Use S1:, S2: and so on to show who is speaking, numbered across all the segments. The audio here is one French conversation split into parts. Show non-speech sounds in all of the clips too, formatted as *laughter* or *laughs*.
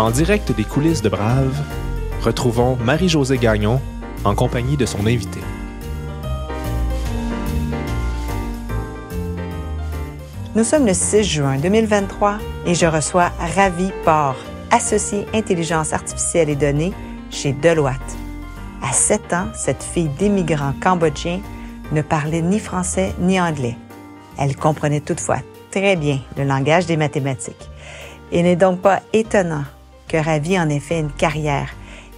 S1: En direct des coulisses de Brave, retrouvons Marie-Josée Gagnon en compagnie de son invité. Nous sommes le 6 juin 2023 et je reçois Ravi Port, associé intelligence artificielle et données chez Deloitte. À 7 ans, cette fille d'émigrants cambodgiens ne parlait ni français ni anglais. Elle comprenait toutefois très bien le langage des mathématiques. Il n'est donc pas étonnant que Ravi en effet une carrière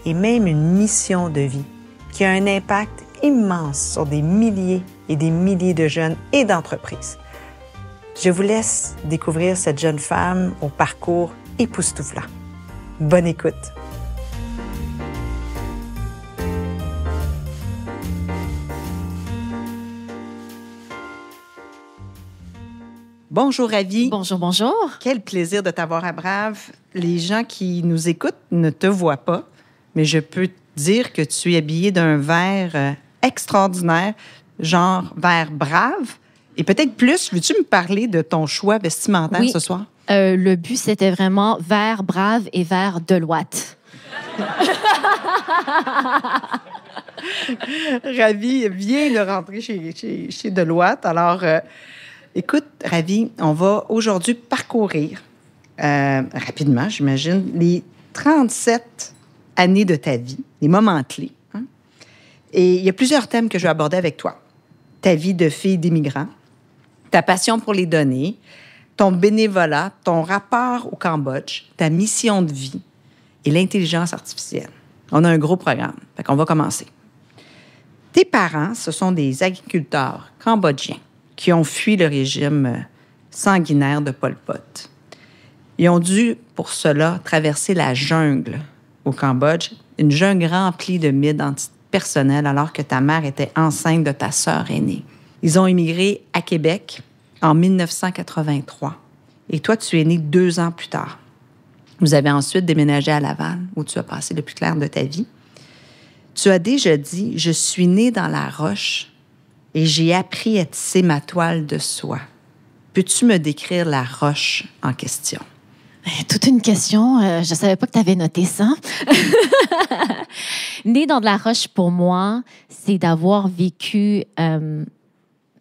S1: et même une mission de vie qui a un impact immense sur des milliers et des milliers de jeunes et d'entreprises. Je vous laisse découvrir cette jeune femme au parcours époustouflant. Bonne écoute. Bonjour Ravi. Bonjour, bonjour. Quel plaisir de t'avoir à Brave les gens qui nous écoutent ne te voient pas, mais je peux te dire que tu es habillé d'un vert euh, extraordinaire, genre vert brave. Et peut-être plus, veux-tu me parler de ton choix vestimentaire ce soir?
S2: Euh, le but, c'était vraiment vert brave et vert de Deloitte. *laughs*
S1: Ravi viens de rentrer chez, chez, chez Deloitte. Alors, euh, écoute, Ravi, on va aujourd'hui parcourir euh, rapidement, j'imagine, les 37 années de ta vie, les moments clés. Hein. Et il y a plusieurs thèmes que je vais aborder avec toi. Ta vie de fille d'immigrant, ta passion pour les données, ton bénévolat, ton rapport au Cambodge, ta mission de vie et l'intelligence artificielle. On a un gros programme, fait on va commencer. Tes parents, ce sont des agriculteurs cambodgiens qui ont fui le régime euh, sanguinaire de Pol Pot. Ils ont dû, pour cela, traverser la jungle au Cambodge, une jungle remplie de mythes personnels alors que ta mère était enceinte de ta sœur aînée. Ils ont immigré à Québec en 1983. Et toi, tu es né deux ans plus tard. Vous avez ensuite déménagé à Laval, où tu as passé le plus clair de ta vie. Tu as déjà dit Je suis né dans la roche et j'ai appris à tisser ma toile de soie. Peux-tu me décrire la roche en question?
S2: Ben, toute une question. Euh, je ne savais pas que tu avais noté ça. *laughs* Né dans de la roche, pour moi, c'est d'avoir vécu euh,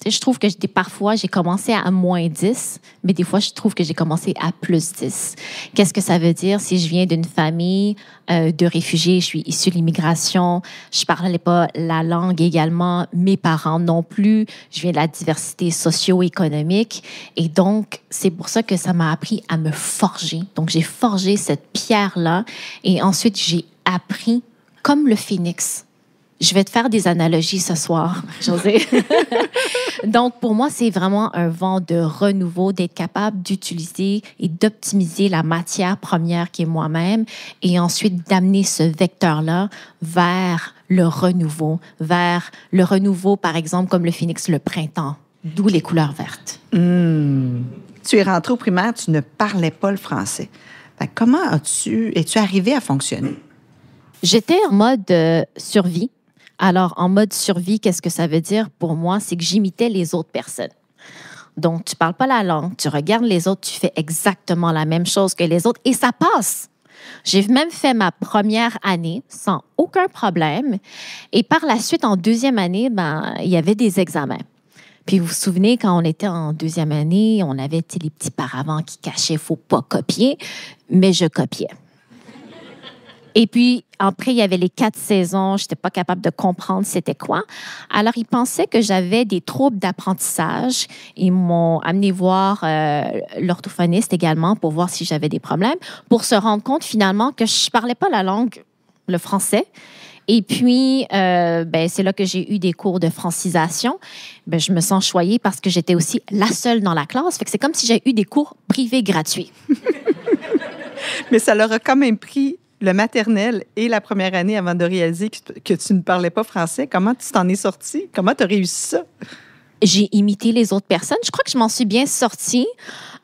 S2: je trouve que parfois, j'ai commencé à moins 10, mais des fois, je trouve que j'ai commencé à plus 10. Qu'est-ce que ça veut dire si je viens d'une famille euh, de réfugiés, je suis issue de l'immigration, je parlais pas la langue également, mes parents non plus, je viens de la diversité socio-économique. Et donc, c'est pour ça que ça m'a appris à me forger. Donc, j'ai forgé cette pierre-là et ensuite, j'ai appris comme le phénix je vais te faire des analogies ce soir, José. *laughs* Donc, pour moi, c'est vraiment un vent de renouveau, d'être capable d'utiliser et d'optimiser la matière première qui est moi-même et ensuite d'amener ce vecteur-là vers le renouveau, vers le renouveau, par exemple, comme le phénix,
S1: le printemps, d'où les couleurs vertes. Hmm. Tu es rentré au primaire, tu ne parlais pas le français. comment as-tu, es-tu arrivé à fonctionner?
S2: J'étais en mode euh, survie alors, en mode survie, qu'est-ce que ça veut dire pour moi? C'est que j'imitais les autres personnes. Donc, tu parles pas la langue, tu regardes les autres, tu fais exactement la même chose que les autres et ça passe. J'ai même fait ma première année sans aucun problème. Et par la suite, en deuxième année, ben, il y avait des examens. Puis vous vous souvenez, quand on était en deuxième année, on avait les petits paravents qui cachaient, faut pas copier, mais je copiais. Et puis, après, il y avait les quatre saisons. Je n'étais pas capable de comprendre c'était quoi. Alors, ils pensaient que j'avais des troubles d'apprentissage. Ils m'ont amené voir euh, l'orthophoniste également pour voir si j'avais des problèmes, pour se rendre compte finalement que je ne parlais pas la langue, le français. Et puis, euh, ben, c'est là que j'ai eu des cours de francisation. Ben, je me sens choyée parce que j'étais aussi la seule dans la classe. Fait que c'est comme si j'ai eu des cours privés gratuits.
S1: *laughs* Mais ça leur a quand même pris le maternel et la première année avant de réaliser que, tu ne parlais pas français. Comment tu t'en es sorti Comment tu as réussi ça?
S2: J'ai imité les autres personnes. Je crois que je m'en suis bien sortie.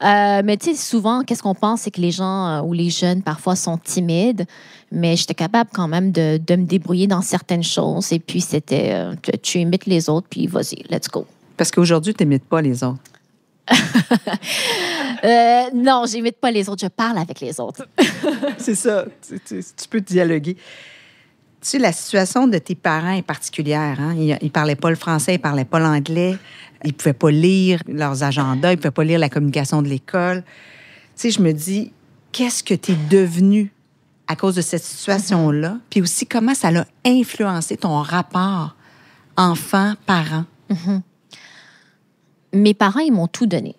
S2: Euh, mais tu sais, souvent, qu'est-ce qu'on pense, c'est que les gens euh, ou les jeunes, parfois, sont timides. Mais j'étais capable quand même de, de, me débrouiller dans certaines choses. Et puis, c'était, euh, tu, tu imites les autres, puis vas-y, let's go.
S1: Parce qu'aujourd'hui, tu n'imites pas les autres
S2: euh, non, j'imite pas les autres, je parle avec les autres.
S1: *laughs* c'est ça, tu, peux dialoguer. Tu sais, la situation de tes parents est particulière. Hein? Ils, ne parlaient pas le français, ils parlaient pas l'anglais, ils pouvaient pas lire leurs agendas, ils pouvaient pas lire la communication de l'école. Tu sais, je me dis, qu'est-ce que tu es devenu à cause de cette situation-là? Mm-hmm. Puis aussi, comment ça l'a influencé ton rapport enfant-parent? Mm-hmm
S2: mes parents, ils m'ont tout donné.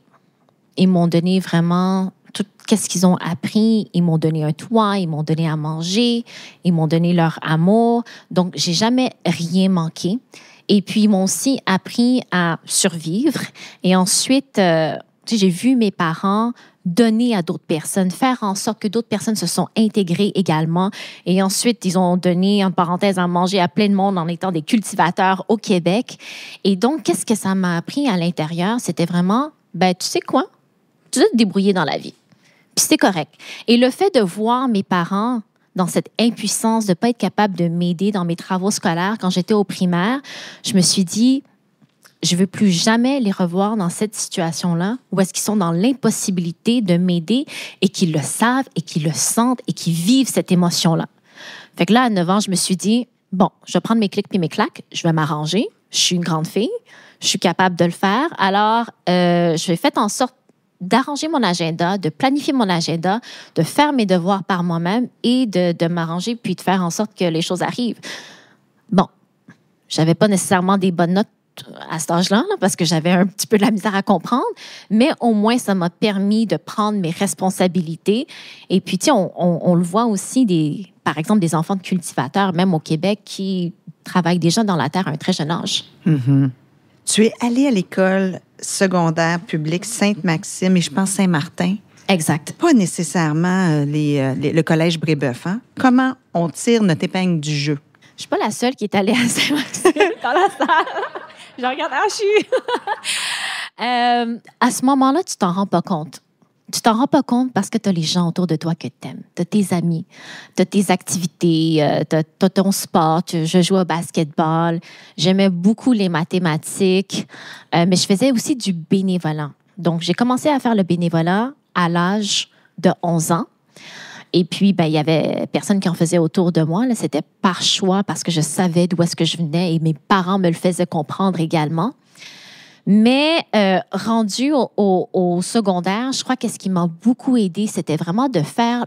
S2: Ils m'ont donné vraiment tout qu'est-ce qu'ils ont appris. Ils m'ont donné un toit, ils m'ont donné à manger, ils m'ont donné leur amour. Donc, j'ai jamais rien manqué. Et puis, ils m'ont aussi appris à survivre. Et ensuite, euh, j'ai vu mes parents donner à d'autres personnes, faire en sorte que d'autres personnes se sont intégrées également. Et ensuite, ils ont donné, en parenthèse, à manger à plein de monde en étant des cultivateurs au Québec. Et donc, qu'est-ce que ça m'a appris à l'intérieur? C'était vraiment, ben, tu sais quoi? Tu dois te débrouiller dans la vie. Puis c'est correct. Et le fait de voir mes parents dans cette impuissance de ne pas être capable de m'aider dans mes travaux scolaires quand j'étais au primaire, je me suis dit, je veux plus jamais les revoir dans cette situation-là où est-ce qu'ils sont dans l'impossibilité de m'aider et qu'ils le savent et qu'ils le sentent et qu'ils vivent cette émotion-là. Fait que là, à 9 ans, je me suis dit, bon, je vais prendre mes clics puis mes claques, je vais m'arranger, je suis une grande fille, je suis capable de le faire, alors euh, je vais faire en sorte d'arranger mon agenda, de planifier mon agenda, de faire mes devoirs par moi-même et de, de m'arranger puis de faire en sorte que les choses arrivent. Bon, j'avais pas nécessairement des bonnes notes à cet âge-là, parce que j'avais un petit peu de la misère à comprendre, mais au moins ça m'a permis de prendre mes responsabilités. Et puis, tu on, on, le voit aussi, des, par exemple, des enfants de cultivateurs,
S1: même au Québec, qui travaillent déjà dans la terre à un très jeune âge. Mm-hmm. Tu es allée à l'école secondaire publique Sainte-Maxime et je pense Saint-Martin. Exact. Pas nécessairement euh, euh, les, le collège Brébeuf. Hein. Comment on tire notre épingle du jeu? Je suis pas la seule qui est allée à Saint-Maxime *laughs* dans la
S2: salle. Je regarde ah, *laughs* euh, à ce moment-là, tu t'en rends pas compte. Tu t'en rends pas compte parce que tu as les gens autour de toi que tu aimes. Tu as tes amis, tu as tes activités, euh, tu as, ton sport. je joue au basketball. J'aimais beaucoup les mathématiques, euh, mais je faisais aussi du bénévolat. Donc, j'ai commencé à faire le bénévolat à l'âge de 11 ans. Et puis, ben, il y avait personne qui en faisait autour de moi. C'était par choix parce que je savais d'où est-ce que je venais et mes parents me le faisaient comprendre également. Mais euh, rendu au, secondaire, je crois que ce qui m'a beaucoup aidé, c'était vraiment de faire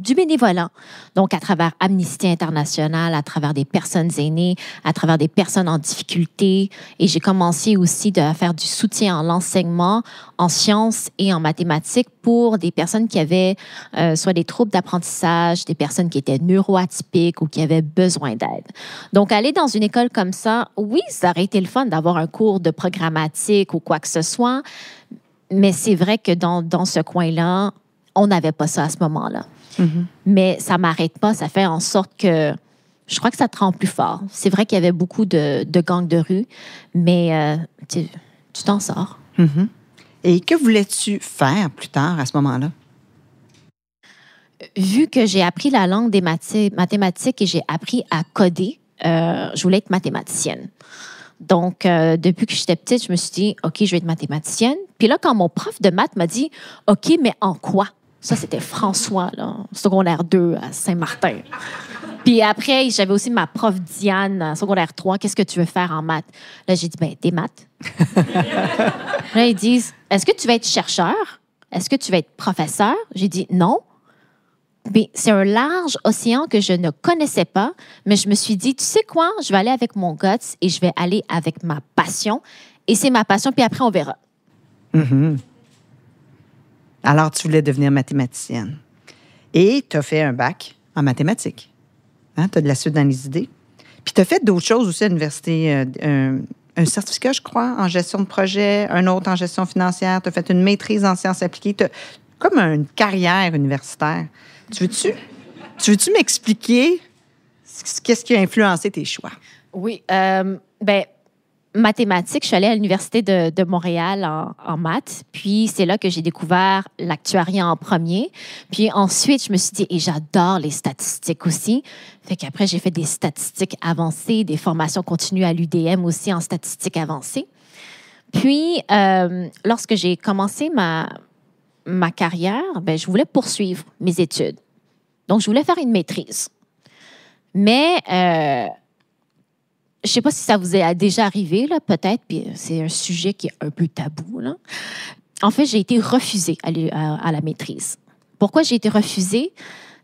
S2: du bénévolat. Donc, à travers Amnesty International, à travers des personnes aînées, à travers des personnes en difficulté. Et j'ai commencé aussi de faire du soutien en l'enseignement, en sciences et en mathématiques pour des personnes qui avaient euh, soit des troubles d'apprentissage, des personnes qui étaient neuroatypiques ou qui avaient besoin d'aide. Donc, aller dans une école comme ça, oui, ça aurait été le fun d'avoir un cours de programmatique ou quoi que ce soit. Mais c'est vrai que dans, dans ce coin-là, on n'avait pas ça à ce moment-là. Mhm. Mais ça m'arrête pas. Ça fait en sorte que je crois que ça te rend plus fort. C'est vrai qu'il y avait beaucoup de, gangs de rue, mais euh, tu t'en sors.
S1: Mhm. Et que voulais-tu faire plus tard à ce moment-là?
S2: Vu que j'ai appris la langue des mathématiques et j'ai appris à coder, euh, je voulais être mathématicienne. Donc, euh, depuis que j'étais petite, je me suis dit, OK, je vais être mathématicienne. Puis là, quand mon prof de maths m'a dit, OK, mais en quoi? Ça, c'était François, là, secondaire 2 à Saint-Martin. Puis après, j'avais aussi ma prof Diane, secondaire 3, qu'est-ce que tu veux faire en maths? Là, j'ai dit, ben, des maths. *laughs* là, ils disent, est-ce que tu vas être chercheur? Est-ce que tu vas être professeur? J'ai dit, non. Mais c'est un large océan que je ne connaissais pas, mais je me suis dit, tu sais quoi, je vais aller avec mon guts et je vais aller avec ma passion. Et c'est ma passion, puis après, on verra.
S1: Mm-hmm. Alors, tu voulais devenir mathématicienne. Et tu as fait un bac en mathématiques. Hein? Tu as de la suite dans les idées. Puis tu as fait d'autres choses aussi à l'université. Euh, un certificat, je crois, en gestion de projet, un autre en gestion financière. Tu as fait une maîtrise en sciences appliquées. comme une carrière universitaire. Tu veux-tu tu, -tu m'expliquer qu'est-ce qui a influencé tes choix?
S2: Oui. Euh, ben
S1: mathématiques, je suis allée à
S2: l'Université de, Montréal en, maths. Puis c'est là que j'ai découvert l'actuariat en premier. Puis ensuite, je me suis dit, et j'adore les statistiques aussi. Fait qu'après, j'ai fait des statistiques avancées, des formations continues à l'UDM aussi en statistiques avancées. Puis, euh, lorsque j'ai commencé ma, ma carrière, ben, je voulais poursuivre mes études. Donc, je voulais faire une maîtrise. Mais euh, je sais pas si ça vous est déjà arrivé, là, peut-être, puis c'est un sujet qui est un peu tabou. En fait, j'ai été refusée à, la maîtrise. Pourquoi j'ai été refusée?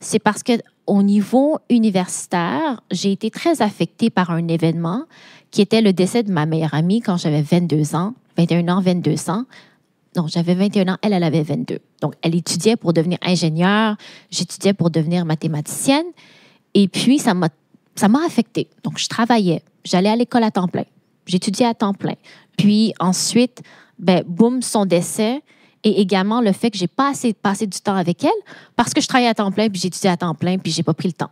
S2: C'est parce que au niveau universitaire, j'ai été très affectée par un événement qui était le décès de ma meilleure amie quand j'avais 22 ans, 21 ans, 22 ans. Non, j'avais 21 ans, elle, elle avait 22. Donc, elle étudiait pour devenir ingénieure, j'étudiais pour devenir mathématicienne. Et puis, ça m'a ça m'a affectée. Donc, je travaillais, j'allais à l'école à temps plein, j'étudiais à temps plein. Puis ensuite, ben, boum, son décès et également le fait que j'ai pas assez passé du temps avec elle parce que je travaillais à temps plein, puis j'étudiais à temps plein, puis j'ai pas pris le temps.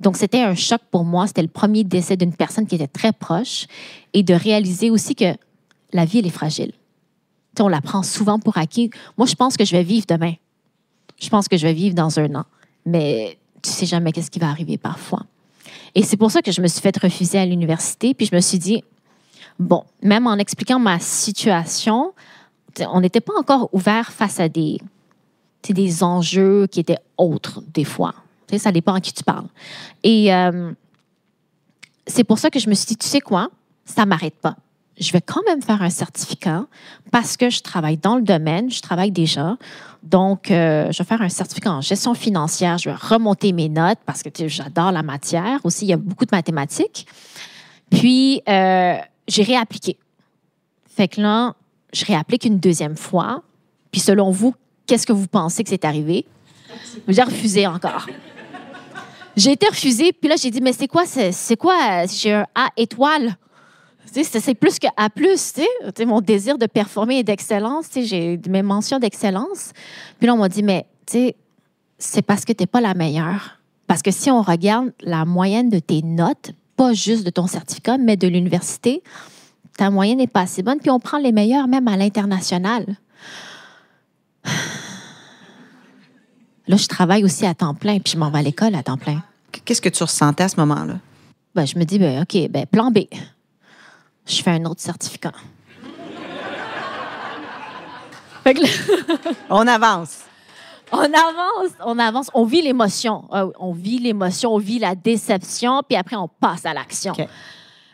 S2: Donc, c'était un choc pour moi. C'était le premier décès d'une personne qui était très proche et de réaliser aussi que la vie, elle est fragile. on la prend souvent pour acquis. Moi, je pense que je vais vivre demain. Je pense que je vais vivre dans un an. Mais tu sais jamais qu'est-ce qui va arriver parfois. Et c'est pour ça que je me suis fait refuser à l'université, puis je me suis dit, bon, même en expliquant ma situation, on n'était pas encore ouvert face à des, des enjeux qui étaient autres des fois. ça dépend à qui tu parles. Et euh, c'est pour ça que je me suis dit, tu sais quoi, ça m'arrête pas je vais quand même faire un certificat parce que je travaille dans le domaine, je travaille déjà. Donc, euh, je vais faire un certificat en gestion financière, je vais remonter mes notes parce que j'adore la matière. Aussi, il y a beaucoup de mathématiques. Puis, euh, j'ai réappliqué. Fait que là, je réapplique une deuxième fois. Puis, selon vous, qu'est-ce que vous pensez que c'est arrivé? J'ai refusé encore. J'ai été refusée, puis là, j'ai dit, mais c'est quoi? C'est quoi? Euh, j'ai un A étoile c'est plus que A plus, tu sais. Mon désir de performer et d'excellence, tu j'ai mes mentions d'excellence. Puis là, on m'a dit, mais tu sais, c'est parce que tu n'es pas la meilleure. Parce que si on regarde la moyenne de tes notes, pas juste de ton certificat, mais de l'université, ta moyenne n'est pas assez bonne. Puis on prend les meilleurs même à l'international. *sighs* Là, je travaille aussi à temps plein, puis je m'en vais à l'école à temps plein. Qu'est-ce que tu ressentais à ce moment-là? Ben, je me dis, ben, OK, ben, plan B je fais un autre certificat.
S1: *laughs* on avance.
S2: On avance, on avance, on vit l'émotion. Euh, on vit l'émotion, on vit la déception, puis après, on passe à l'action.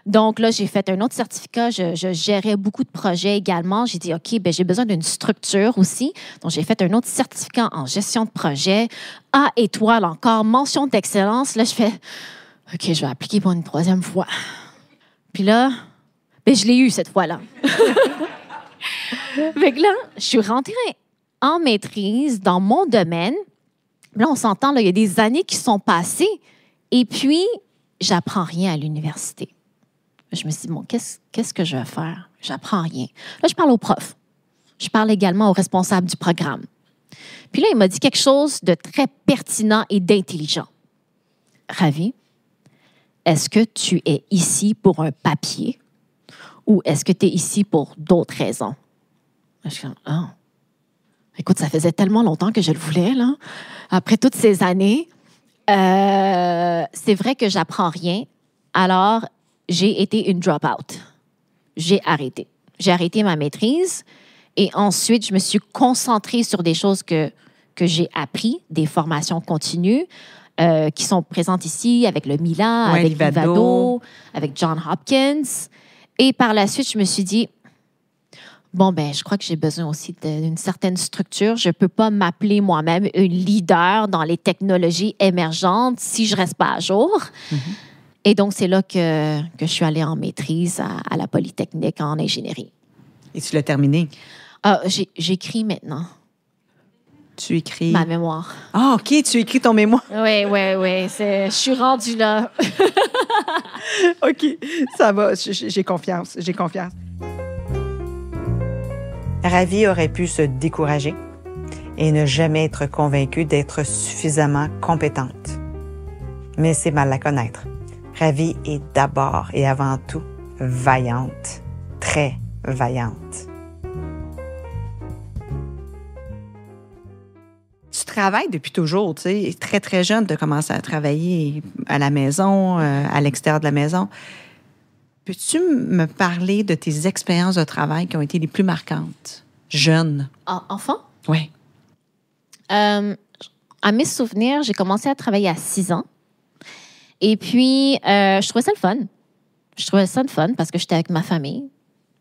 S2: Donc là, j'ai fait un autre certificat. Je, gérais beaucoup de projets également. J'ai dit, OK, ben, j'ai besoin d'une structure aussi. Donc, j'ai fait un autre certificat en gestion de projet. A étoile encore, mention d'excellence. Là, je fais, OK, je vais appliquer pour une troisième fois. Puis là, mais je l'ai eu cette fois-là. *laughs* fait là, je suis rentrée en maîtrise dans mon domaine. Là, on s'entend, il y a des années qui sont passées. Et puis, j'apprends rien à l'université. Je me suis dit, bon, qu'est-ce, que je vais faire? J'apprends rien. Là, je parle au prof. Je parle également au responsable du programme. Puis là, il m'a dit quelque chose de très pertinent et d'intelligent. Ravi, est-ce que tu es ici pour un papier ou est-ce que tu es ici pour d'autres raisons? Je suis comme, ah. Écoute, ça faisait tellement longtemps que je le voulais, là. Après toutes ces années, euh, c'est vrai que j'apprends rien. Alors, j'ai été une drop-out. J'ai arrêté. J'ai arrêté ma maîtrise et ensuite, je me suis concentrée sur des choses que, que j'ai appris, des formations continues. Euh, qui sont présentes ici avec le Milan, avec Vado, avec John Hopkins. Et par la suite, je me suis dit, bon, ben, je crois que j'ai besoin aussi d'une certaine structure. Je ne peux pas m'appeler moi-même une leader dans les technologies émergentes si je ne reste pas à jour. Mm-hmm. Et donc, c'est là que, que, je suis allée en maîtrise à, la Polytechnique en ingénierie. Et tu l'as terminé? Ah, – J'écris maintenant tu écris? Ma mémoire.
S1: Ah, OK, tu écris ton mémoire. Oui, oui, oui. Je suis rendue là. *laughs* OK, ça va. J'ai confiance. J'ai confiance. Ravi aurait pu se décourager et ne jamais être convaincue d'être suffisamment compétente. Mais c'est mal la connaître. Ravi est d'abord et avant tout vaillante, très vaillante. travaille depuis toujours, tu sais, très, très jeune, de commencer à travailler à la maison, euh, à l'extérieur de la maison. Peux-tu me parler de tes expériences de travail qui ont été les plus marquantes, jeune? enfant? Oui.
S2: Euh, à mes souvenirs, j'ai commencé à travailler à 6 ans. Et puis, euh, je trouvais ça le fun. Je trouvais ça le fun parce que j'étais avec ma famille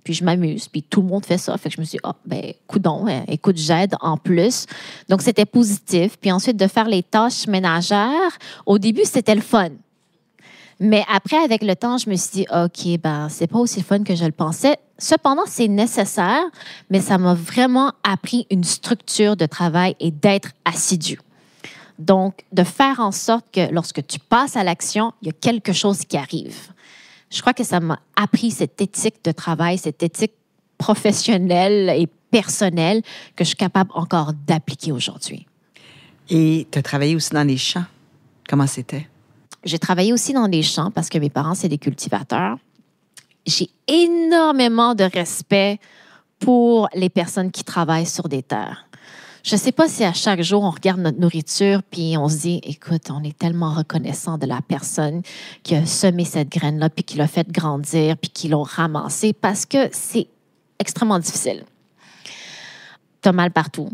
S2: puis je m'amuse, puis tout le monde fait ça. Fait que je me suis dit, oh, ben, coudon, hein, écoute, j'aide en plus. Donc, c'était positif. Puis ensuite, de faire les tâches ménagères, au début, c'était le fun. Mais après, avec le temps, je me suis dit, OK, ben, c'est pas aussi fun que je le pensais. Cependant, c'est nécessaire, mais ça m'a vraiment appris une structure de travail et d'être assidu. Donc, de faire en sorte que lorsque tu passes à l'action, il y a quelque chose qui arrive je crois que ça m'a appris cette éthique de travail, cette éthique professionnelle et personnelle que je suis capable encore d'appliquer aujourd'hui. Et tu as travaillé aussi dans les champs. Comment c'était? J'ai travaillé aussi dans les champs parce que mes parents, c'est des cultivateurs. J'ai énormément de respect pour les personnes qui travaillent sur des terres. Je ne sais pas si à chaque jour, on regarde notre nourriture, puis on se dit, écoute, on est tellement reconnaissant de la personne qui a semé cette graine-là, puis qui l'a fait grandir, puis qui l'a ramassée, parce que c'est extrêmement difficile. Tu as mal partout.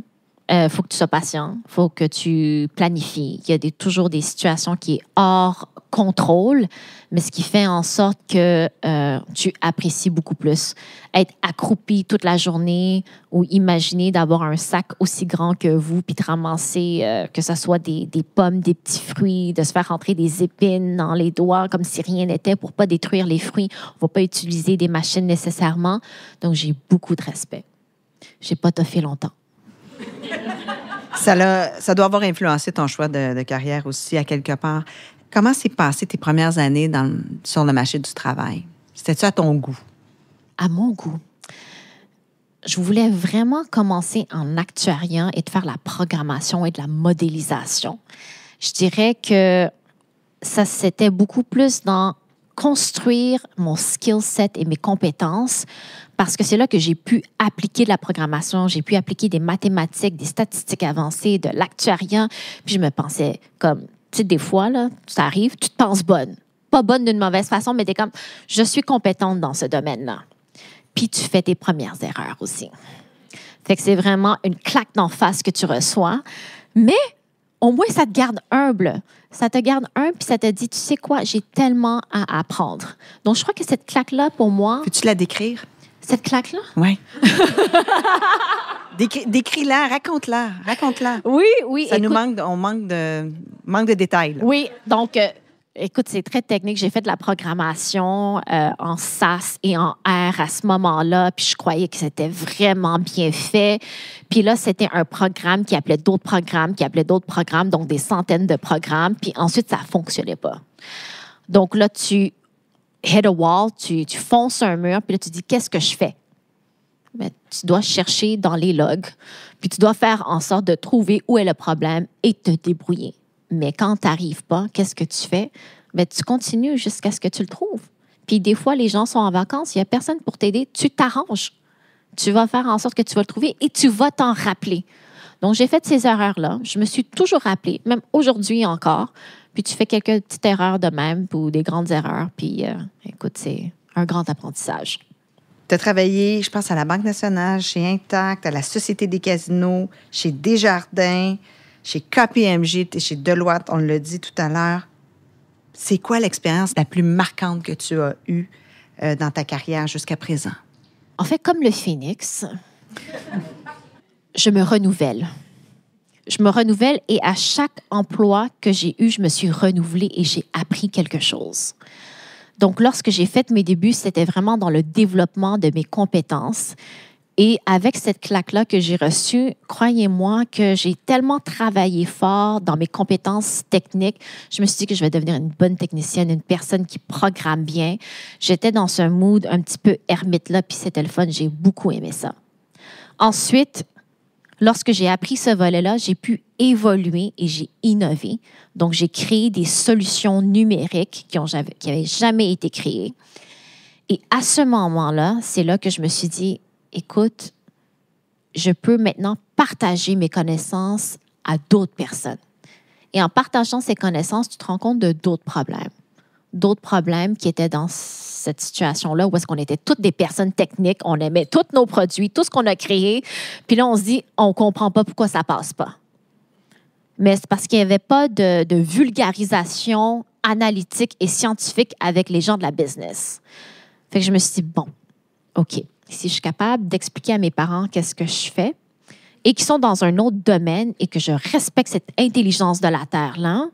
S2: Il euh, faut que tu sois patient, faut que tu planifies. Il y a toujours des situations qui sont hors contrôle, mais ce qui fait en sorte que euh, tu apprécies beaucoup plus. Être accroupi toute la journée ou imaginer d'avoir un sac aussi grand que vous, puis de ramasser, euh, que ce soit des, pommes, des petits fruits, de se faire rentrer des épines dans les doigts comme si rien n'était pour pas détruire les fruits. On va pas utiliser des machines nécessairement.
S1: Donc, j'ai beaucoup de respect. J'ai pas toffé longtemps. Ça, ça doit avoir influencé ton choix de, de carrière aussi, à quelque part. Comment s'est passé tes premières années sur le marché du travail? C'était-tu à ton goût?
S2: À mon goût. Je voulais vraiment commencer en actuariat et de faire la programmation et de la modélisation. Je dirais que ça, c'était beaucoup plus dans construire mon skill set et mes compétences parce que c'est là que j'ai pu appliquer de la programmation, j'ai pu appliquer des mathématiques, des statistiques avancées, de l'actuariat. Puis je me pensais comme des fois, là, ça arrive, tu te penses bonne. Pas bonne d'une mauvaise façon, mais tu es comme, je suis compétente dans ce domaine-là. Puis tu fais tes premières erreurs aussi. Fait que c'est vraiment une claque d'en face que tu reçois. Mais au moins, ça te garde humble. Ça te garde humble, puis ça te dit, tu sais quoi, j'ai tellement à apprendre. Donc, je crois que cette claque-là, pour moi... Peux-tu la décrire? Cette
S1: claque-là? Oui. *laughs* Décris-la, raconte-la, raconte-la. Oui, oui. Ça nous manque, on manque de, manque de détails. Oui, donc, euh, écoute, c'est
S2: très technique. J'ai fait de la programmation euh, en SAS et en R à ce moment-là, puis je croyais que c'était vraiment bien fait. Puis là, c'était un programme qui appelait d'autres programmes, qui appelait d'autres programmes, donc des centaines de programmes, puis ensuite, ça fonctionnait pas. Donc là, tu hit a wall, tu, fonces un mur, puis là, tu dis, qu'est-ce que je fais? Mais tu dois chercher dans les logs, puis tu dois faire en sorte de trouver où est le problème et te débrouiller. Mais quand tu n'arrives pas, qu'est-ce que tu fais? Mais tu continues jusqu'à ce que tu le trouves. Puis des fois, les gens sont en vacances, il n'y a personne pour t'aider, tu t'arranges. Tu vas faire en sorte que tu vas le trouver et tu vas t'en rappeler. Donc, j'ai fait ces erreurs-là. Je me suis toujours rappelée, même aujourd'hui encore, puis tu fais quelques petites erreurs de même
S1: ou des grandes erreurs. Puis euh, écoute, c'est un grand apprentissage. Tu as travaillé, je pense, à la Banque nationale, chez Intact, à la Société des casinos, chez Desjardins, chez KPMG, et chez Deloitte, on le dit tout à l'heure. C'est quoi l'expérience la plus marquante que tu as eue euh, dans ta carrière jusqu'à présent? En fait, comme le phénix, je me renouvelle
S2: je me renouvelle et à chaque emploi que j'ai eu, je me suis renouvelée et j'ai appris quelque chose. Donc, lorsque j'ai fait mes débuts, c'était vraiment dans le développement de mes compétences. Et avec cette claque-là que j'ai reçue, croyez-moi que j'ai tellement travaillé fort dans mes compétences techniques. Je me suis dit que je vais devenir une bonne technicienne, une personne qui programme bien. J'étais dans ce mood un petit peu ermite-là, puis c'était le fun. J'ai beaucoup aimé ça. Ensuite, Lorsque j'ai appris ce volet-là, j'ai pu évoluer et j'ai innové. Donc, j'ai créé des solutions numériques qui n'avaient jamais été créées. Et à ce moment-là, c'est là que je me suis dit, écoute, je peux maintenant partager mes connaissances à d'autres personnes. Et en partageant ces connaissances, tu te rends compte de d'autres problèmes d'autres problèmes qui étaient dans cette situation-là où est-ce qu'on était toutes des personnes techniques, on aimait tous nos produits, tout ce qu'on a créé, puis là on se dit on comprend pas pourquoi ça passe pas. Mais c'est parce qu'il n'y avait pas de, de, vulgarisation analytique et scientifique avec les gens de la business. Fait que je me suis dit bon, ok, si je suis capable d'expliquer à mes parents qu'est-ce que je fais et qui sont dans un autre domaine et que je respecte cette intelligence de la terre là.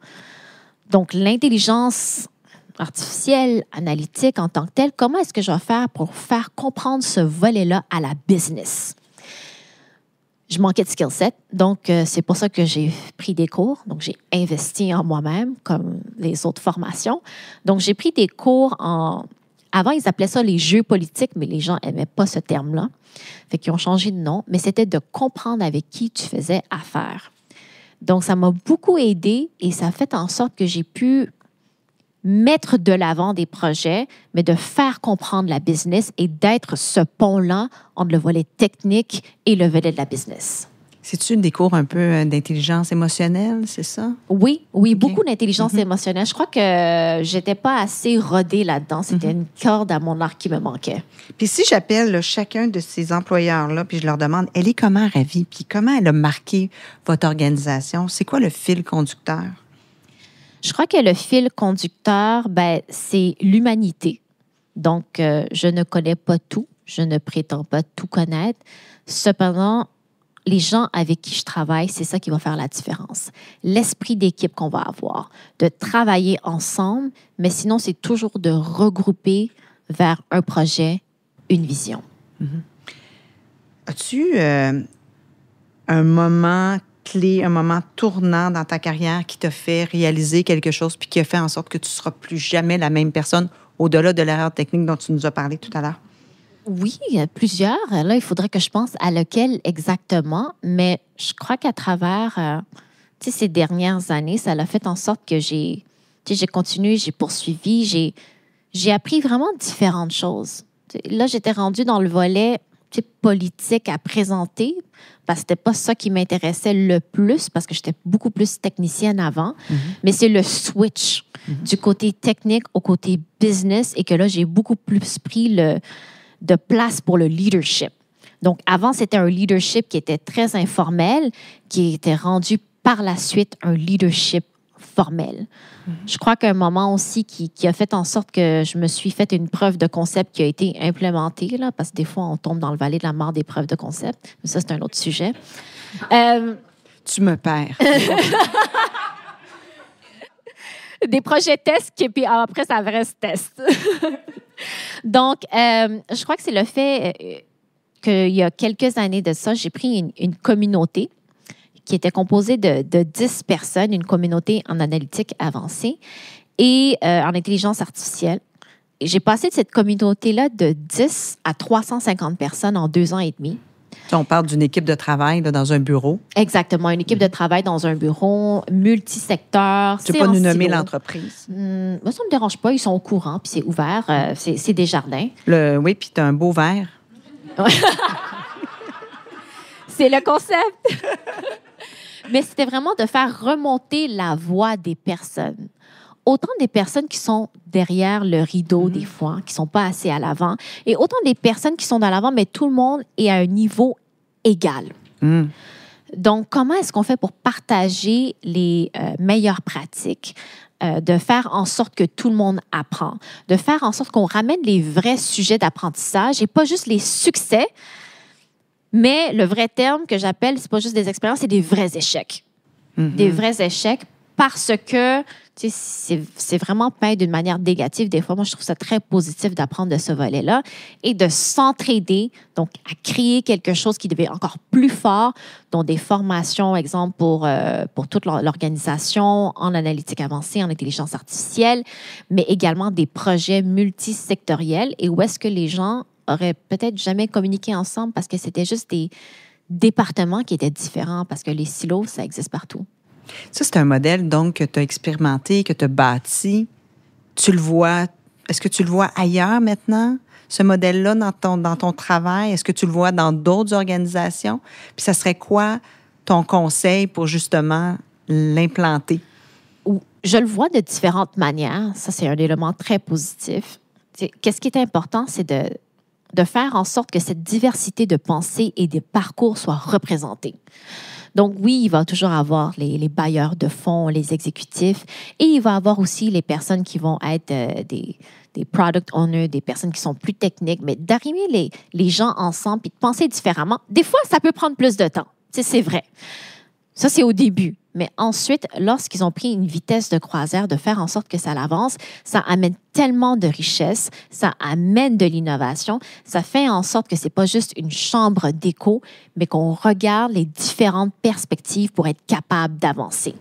S2: Donc l'intelligence artificielle, analytique en tant que tel, comment est-ce que je vais faire pour faire comprendre ce volet-là à la business? Je manquais de skill set, donc euh, c'est pour ça que j'ai pris des cours. Donc j'ai investi en moi-même, comme les autres formations. Donc j'ai pris des cours en. Avant, ils appelaient ça les jeux politiques, mais les gens n'aimaient pas ce terme-là. Fait qu'ils ont changé de nom, mais c'était de comprendre avec qui tu faisais affaire. Donc, ça m'a beaucoup aidé et ça a fait en sorte que j'ai pu mettre de l'avant des projets, mais de faire comprendre la business et d'être ce pont-là
S1: entre le volet technique et le volet de la business. C'est-tu des cours un peu euh, d'intelligence émotionnelle, c'est ça?
S2: Oui, oui, beaucoup d'intelligence mhm. émotionnelle. Je crois que j'étais pas assez rodée là-dedans. C'était mhm. une corde à mon arc qui me manquait.
S1: Puis si j'appelle chacun de ces employeurs-là, puis je leur demande, elle est comment, ravie, Puis comment elle a marqué votre organisation? C'est quoi le fil conducteur?
S2: Je crois que le fil
S1: conducteur,
S2: ben, c'est l'humanité. Donc, euh, je ne connais pas tout, je ne prétends pas tout connaître. Cependant, les gens avec qui je travaille, c'est ça qui va faire la différence. L'esprit d'équipe qu'on va avoir, de travailler ensemble, mais sinon, c'est toujours de regrouper vers un projet, une vision.
S1: Mm-hmm. As-tu euh, un moment un moment tournant dans ta carrière qui t'a fait réaliser quelque chose puis qui a fait en sorte que tu ne seras plus jamais la même personne au-delà de l'erreur technique dont tu nous as parlé tout à l'heure?
S2: Oui, plusieurs. Là, il faudrait que je pense à lequel exactement, mais je crois qu'à travers euh, ces dernières années, ça l'a fait en sorte que j'ai j'ai continué, j'ai poursuivi, j'ai j'ai appris vraiment différentes choses. là, j'étais rendue dans le volet politique à présenter, parce c'était pas ça qui m'intéressait le plus parce que j'étais beaucoup plus technicienne avant. Mhm. Mais c'est le switch mhm. du côté technique au côté business et que là, j'ai beaucoup plus pris le, de place pour le leadership. Donc, avant, c'était un leadership qui était très informel, qui était rendu par la suite un leadership formel. Mhm. Je crois qu'un moment aussi qui, a fait en sorte que je me suis fait une preuve de concept qui a été implémentée, là, parce que des fois, on tombe dans le vallée de la mort des preuves de concept, mais ça, c'est un autre sujet. Euh, tu me perds. *laughs* des projets tests, qui puis après, ça reste test. *laughs* Donc, euh, je crois que c'est le fait euh, qu'il y a quelques années de ça, j'ai pris une communauté qui était composée de, 10 personnes, une communauté en analytique avancée et euh, en intelligence artificielle. J'ai passé de cette communauté-là de 10 à 350
S1: personnes en deux ans et demi. On parle d'une équipe de travail dans un bureau.
S2: Exactement, une équipe de travail dans un bureau, multisecteur. Tu peux pas nous nommer l'entreprise. Hmm, moi, ça ne me dérange pas. Ils sont au courant, puis c'est ouvert. Euh, c'est des jardins.
S1: Le, oui, puis tu as un
S2: beau verre. *laughs* c'est le concept. *laughs* mais c'était vraiment de faire remonter la voix des personnes. Autant des personnes qui sont derrière le rideau mm. des fois, hein, qui sont pas assez à l'avant, et autant des personnes qui sont dans l'avant, mais tout le monde est à un niveau égal. Mm. Donc, comment est-ce qu'on fait pour partager les euh, meilleures pratiques, euh, de faire en sorte que tout le monde apprend, de faire en sorte qu'on ramène les vrais sujets d'apprentissage et pas juste les succès, mais le vrai terme que j'appelle, c'est pas juste des expériences, c'est des vrais échecs. Mhm. Des vrais échecs parce que c'est vraiment peint d'une manière négative. Des fois, moi, je trouve ça très positif d'apprendre de ce volet-là et de s'entraider, donc à créer quelque chose qui devient encore plus fort, dont des formations, exemple, pour, euh, pour toute l'organisation en analytique avancée, en intelligence artificielle, mais également des projets multisectoriels et où est-ce que les gens auraient peut-être jamais communiqué ensemble parce que c'était juste des départements qui étaient différents, parce que les silos, ça existe
S1: partout. Ça, c'est un modèle, donc, que tu as expérimenté, que tu as bâti. Tu le vois, est-ce que tu le vois ailleurs maintenant, ce modèle-là, dans ton, dans ton travail? Est-ce que tu le vois dans d'autres organisations? Puis ça serait quoi ton conseil pour justement l'implanter? Je le vois de différentes manières. Ça, c'est un
S2: élément très positif. Qu'est-ce qui est important, c'est de de faire en sorte que cette diversité de pensées et des parcours soit représentée. Donc oui, il va toujours avoir les, bailleurs de fonds, les exécutifs, et il va avoir aussi les personnes qui vont être euh, des, des, product owners, des personnes qui sont plus techniques, mais d'arriver les, les gens ensemble et de penser différemment, des fois, ça peut prendre plus de temps. C'est vrai. Ça, c'est au début. Mais ensuite, lorsqu'ils ont pris une vitesse de croisière, de faire en sorte que ça l'avance, ça amène tellement de richesses ça amène de l'innovation, ça fait en sorte que c'est pas juste une chambre d'écho, mais qu'on regarde les différentes perspectives pour être capable
S1: d'avancer.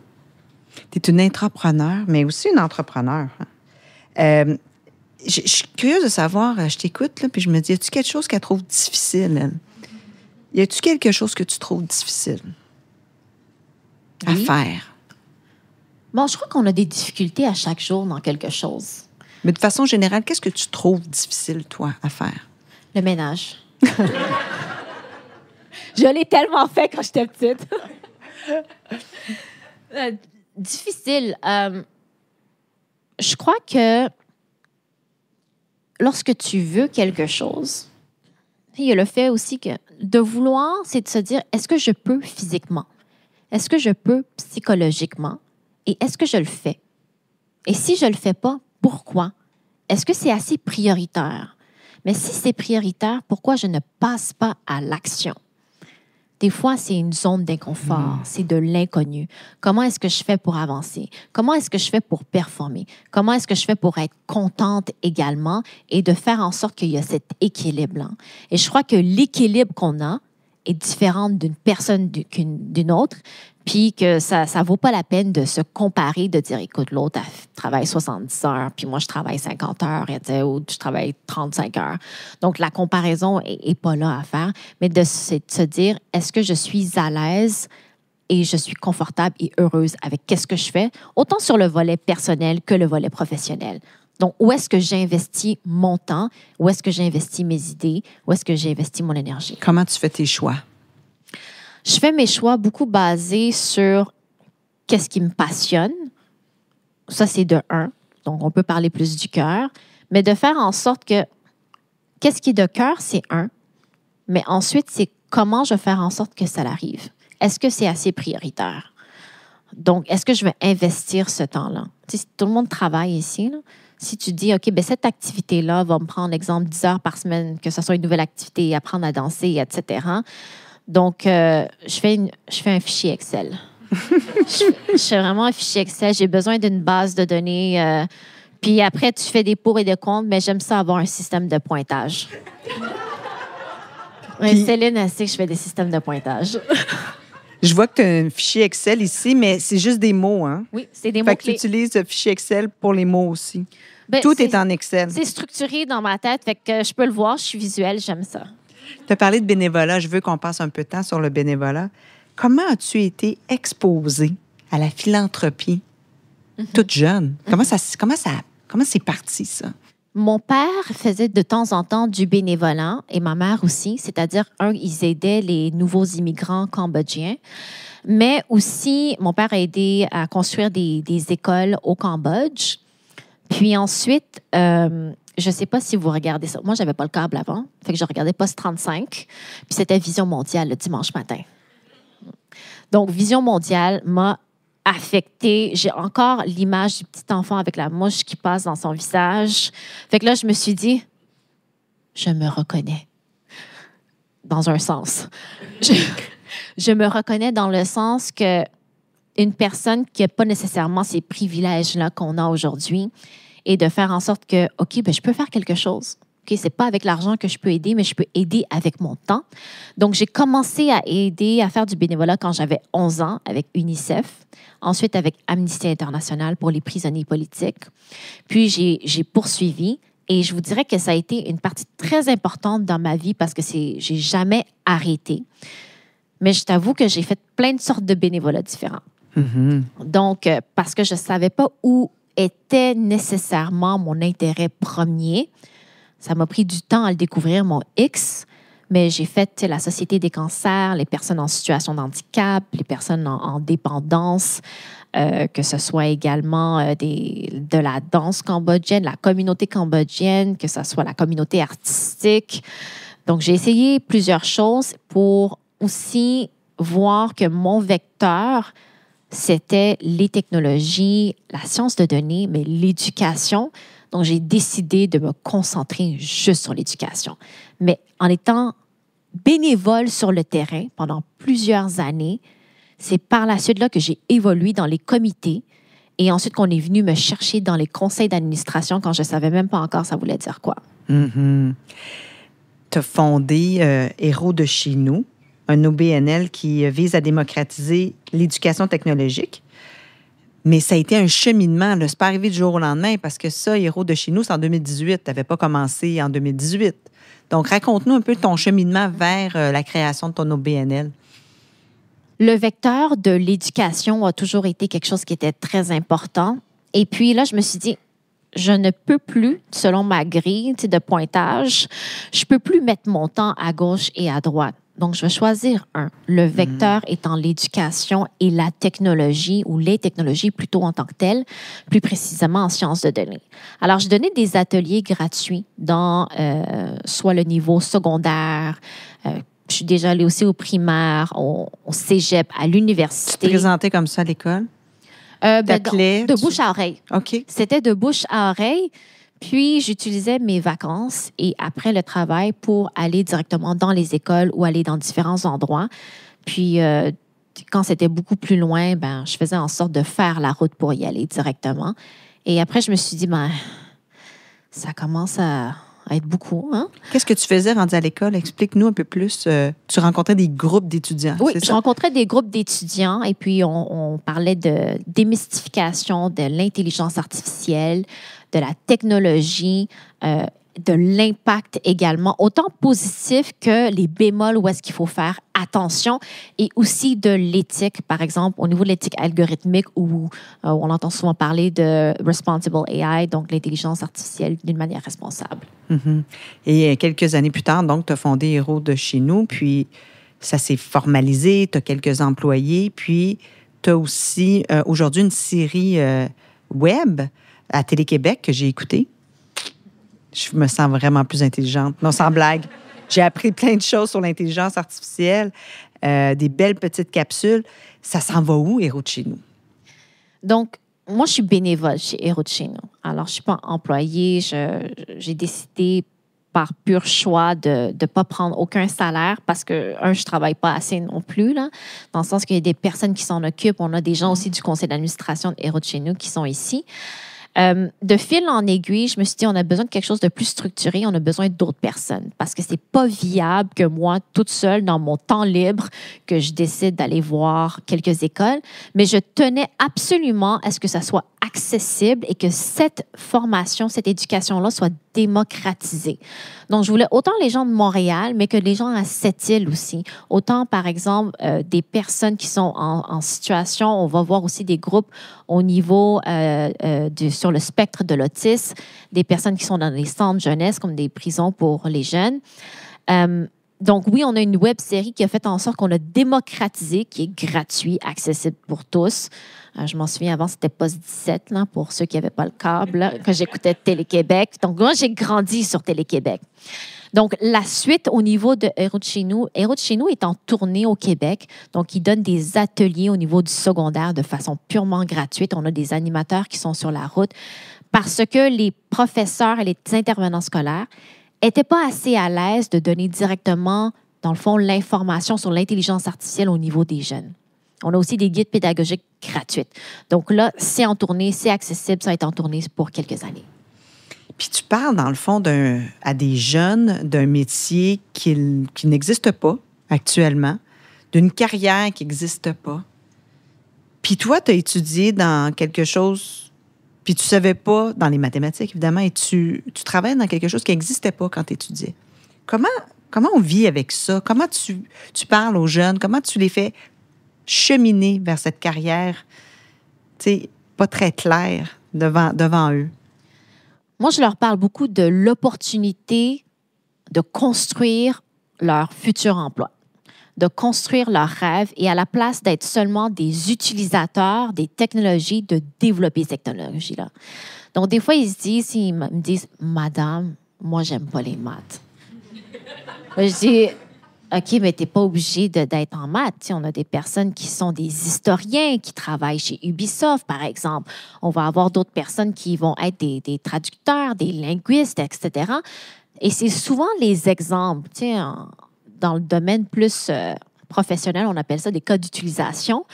S1: Tu es une entrepreneur, mais aussi une entrepreneur. Hein. Euh, je, suis curieuse de savoir, euh, je t'écoute, puis je me dis, y a-tu quelque chose qu'elle trouve difficile? Y a-tu quelque chose que tu trouves difficile?
S2: à faire? Bon, je crois qu'on a des difficultés à chaque jour dans quelque chose.
S1: Mais de façon générale, qu'est-ce que tu trouves difficile, toi, à faire? Le ménage. *laughs* je l'ai
S2: tellement fait quand j'étais petite. *laughs* Euh, difficile. Euh, je crois que lorsque tu veux quelque chose, il y a le fait aussi que de vouloir, c'est de se dire, est-ce que je peux physiquement? Est-ce que je peux psychologiquement et est-ce que je le fais? Et si je ne le fais pas, pourquoi? Est-ce que c'est assez prioritaire? Mais si c'est prioritaire, pourquoi je ne passe pas à l'action? Des fois, c'est une zone d'inconfort, hmm. c'est de l'inconnu. Comment est-ce que je fais pour avancer? Comment est-ce que je fais pour performer? Comment est-ce que je fais pour être contente également et de faire en sorte qu'il y a cet équilibre-là? Et je crois que l'équilibre qu'on a, est différente d'une personne d'une autre, puis que ça ne vaut pas la peine de se comparer, de dire, écoute, l'autre travaille 70 heures, puis moi, je travaille 50 heures, et, ou je travaille 35 heures. Donc, la comparaison n'est pas là à faire, mais de, de se dire, est-ce que je suis à l'aise et je suis confortable et heureuse avec qu'est-ce que je fais, autant sur le volet personnel que le volet professionnel. Donc, où est-ce que j'ai investi mon temps? Où est-ce que j'ai investi mes idées? Où est-ce que j'ai investi mon énergie? Comment tu fais tes choix? Je fais mes choix beaucoup basés sur qu'est-ce qui me passionne. Ça, c'est de un. Donc, on peut parler plus du cœur. Mais de faire en sorte que qu'est-ce qui est de cœur, c'est un. Mais ensuite, c'est comment je vais faire en sorte que ça arrive. Est-ce que c'est assez prioritaire? Donc, est-ce que je vais investir ce temps-là? Tu tout le monde travaille ici. Là si tu dis, OK, ben cette activité-là va me prendre, exemple, 10 heures par semaine, que ce soit une nouvelle activité, apprendre à danser, etc. Donc, euh, je, fais je fais un fichier Excel. *laughs* je, fais vraiment un fichier Excel. J'ai besoin d'une base de données. Euh, puis après, tu fais des pour et des comptes, mais j'aime ça avoir un système de pointage.
S1: Céline, elle que je fais des systèmes de pointage. *laughs* Je vois que tu as un fichier Excel ici, mais c'est juste des mots, hein? Oui, c'est des mots. Fait que tu utilises le fichier Excel pour les mots aussi. Ben, Tout est, en Excel. C'est
S2: structuré dans ma tête, fait que je peux le voir, je suis visuelle, j'aime ça.
S1: Tu as parlé de bénévolat, je veux qu'on passe un peu de temps sur le bénévolat. Comment as-tu été exposée à la philanthropie mhm. toute jeune? comment c'est parti ça?
S2: Mon père faisait de temps en temps du bénévolat et ma mère aussi, c'est-à-dire, un, ils aidaient les nouveaux immigrants cambodgiens, mais aussi, mon père a aidé à construire des, écoles au Cambodge. Puis ensuite, euh, je ne sais pas si vous regardez ça. Moi, j'avais pas le câble avant, fait que je regardais Post 35, puis c'était Vision mondiale le dimanche matin. Donc, Vision mondiale m'a affectée. J'ai encore l'image du petit enfant avec la mouche qui passe dans son visage. Fait que là, je me suis dit, je me reconnais. Dans un sens. Je, me reconnais dans le sens que une personne qui n'a pas nécessairement ces privilèges-là qu'on a aujourd'hui et de faire en sorte que, OK, ben, je peux faire quelque chose OK, c'est pas avec l'argent que je peux aider, mais je peux aider avec mon temps. Donc, j'ai commencé à aider, à faire du bénévolat quand j'avais 11 ans avec UNICEF, ensuite avec Amnesty International pour les prisonniers politiques. Puis, j'ai poursuivi. Et je vous dirais que ça a été une partie très importante dans ma vie parce que c'est, j'ai jamais arrêté. Mais je t'avoue que j'ai fait plein de sortes de bénévolats différents. Mm-hmm. Donc, euh, parce que je savais pas où était nécessairement mon intérêt premier. Ça m'a pris du temps à le découvrir, mon X, mais j'ai fait la Société des cancers, les personnes en situation de handicap, les personnes en, dépendance, euh, que ce soit également euh, des, de la danse cambodgienne, la communauté cambodgienne, que ce soit la communauté artistique. Donc, j'ai essayé plusieurs choses pour aussi voir que mon vecteur, c'était les technologies, la science de données, mais l'éducation, donc, j'ai décidé de me concentrer juste sur l'éducation. Mais en étant bénévole sur le terrain pendant plusieurs années, c'est par la suite là que j'ai évolué dans les comités et ensuite qu'on est venu me chercher dans les conseils d'administration quand je ne savais même pas encore ça voulait dire quoi.
S1: Mm-hmm. Tu as fondé euh, Héros de chez nous, un OBNL qui euh, vise à démocratiser l'éducation technologique. Mais ça a été un cheminement. le n'est pas arrivé du jour au lendemain parce que ça, Héros de chez nous, en 2018. Tu pas commencé en 2018. Donc, raconte-nous un peu ton cheminement vers euh, la création de ton OBNL. Le vecteur de l'éducation
S2: a toujours été quelque chose qui était très important. Et puis là, je me suis dit, je ne peux plus, selon ma grille de pointage, je peux plus mettre mon temps à gauche et à droite. Donc, je vais choisir un. Le mhm. vecteur étant l'éducation et la technologie ou les technologies plutôt en tant que telles, plus précisément en sciences de données. Alors, je donnais des ateliers gratuits dans euh, soit le niveau secondaire, euh, je suis déjà allée aussi au primaire, au, cégep, à l'université. Tu te présentais comme ça à l'école? Euh, ben, de, bouche à oreille. OK. C'était de bouche à oreille. Puis, j'utilisais mes vacances et après le travail pour aller directement dans les écoles ou aller dans différents endroits. Puis, euh, quand c'était beaucoup plus loin, ben, je faisais en sorte de faire la route pour y aller directement. Et après, je me suis dit, ben,
S1: ça commence à, être beaucoup. Hein? Qu'est-ce que tu faisais rendu à l'école? Explique-nous un peu plus. Euh, tu rencontrais des groupes d'étudiants. Oui, je
S2: rencontrais des groupes d'étudiants et puis on parlait de démystification de l'intelligence artificielle, de la technologie, euh, de l'impact également, autant positif que les bémols où est-ce qu'il faut faire attention et aussi de l'éthique, par exemple, au niveau de l'éthique algorithmique où, euh, on entend souvent parler de responsible AI, donc l'intelligence artificielle d'une manière responsable.
S1: Mm-hmm. Et quelques années plus tard, donc, tu as fondé Hero de chez nous, puis ça s'est formalisé, tu as quelques employés, puis tu as aussi euh, aujourd'hui une série web à Télé-Québec que j'ai écouté. Je me sens vraiment plus intelligente. Non, sans blague. J'ai appris plein de choses sur l'intelligence artificielle, euh, des belles petites capsules. Ça s'en va où, Héros de chez nous? Donc, moi, je suis bénévole chez Héros de chez nous. Alors, je ne suis pas employée.
S2: J'ai décidé par pur choix de ne pas prendre aucun salaire parce que, un, je ne travaille pas assez non plus, là, dans le sens qu'il y a des personnes qui s'en occupent. On a des gens aussi du conseil d'administration de Héros de chez nous qui sont ici. Euh, de fil en aiguille, je me suis dit, on a besoin de quelque chose de plus structuré, on a besoin d'autres personnes parce que c'est pas viable que moi, toute seule, dans mon temps libre, que je décide d'aller voir quelques écoles. Mais je tenais absolument à ce que ça soit accessible et que cette formation, cette éducation-là soit démocratisée. Donc, je voulais autant les gens de Montréal, mais que les gens à Sept-Îles aussi. Autant, par exemple, euh, des personnes qui sont en, situation, on va voir aussi des groupes au niveau euh, euh du, le spectre de l'autisme, des personnes qui sont dans des centres jeunesse comme des prisons pour les jeunes. Euh, donc oui, on a une web série qui a fait en sorte qu'on a démocratisé, qui est gratuit, accessible pour tous. Euh, je m'en souviens avant, c'était Post 17 pour ceux qui n'avaient pas le câble, quand j'écoutais Télé-Québec. Donc moi, j'ai grandi sur Télé-Québec. Donc, la suite au niveau de Héros de chez nous, Héros chez nous est en tournée au Québec. Donc, il donne des ateliers au niveau du secondaire de façon purement gratuite. On a des animateurs qui sont sur la route parce que les professeurs et les intervenants scolaires n'étaient pas assez à l'aise de donner directement, dans le fond, l'information sur l'intelligence artificielle au niveau des jeunes. On a aussi des guides pédagogiques gratuits. Donc là, c'est en tournée, c'est accessible, ça va en tournée pour quelques années.
S1: Puis tu parles, dans le fond, à des jeunes d'un métier qui, n'existe pas actuellement, d'une carrière qui n'existe pas. Puis toi, tu as étudié dans quelque chose, puis tu savais pas, dans les mathématiques évidemment, et tu, travailles dans quelque chose qui n'existait pas quand tu étudiais. Comment, comment on vit avec ça? Comment tu, parles aux jeunes? Comment tu les fais cheminer vers cette carrière, tu sais, pas très claire devant, devant eux? Moi, je leur parle beaucoup de l'opportunité de construire leur
S2: futur emploi, de construire leur rêve, et à la place d'être seulement des utilisateurs des technologies, de développer ces technologies-là. Donc, des fois, ils se disent, ils me disent, Madame, moi, j'aime pas les maths. je dis, OK, mais tu n'es pas obligé d'être en maths. on a des personnes qui sont des historiens, qui travaillent chez Ubisoft, par exemple. On va avoir d'autres personnes qui vont être des, traducteurs, des linguistes, etc. Et c'est souvent les exemples, dans le domaine plus, euh, professionnels, on appelle ça des codes d'utilisation.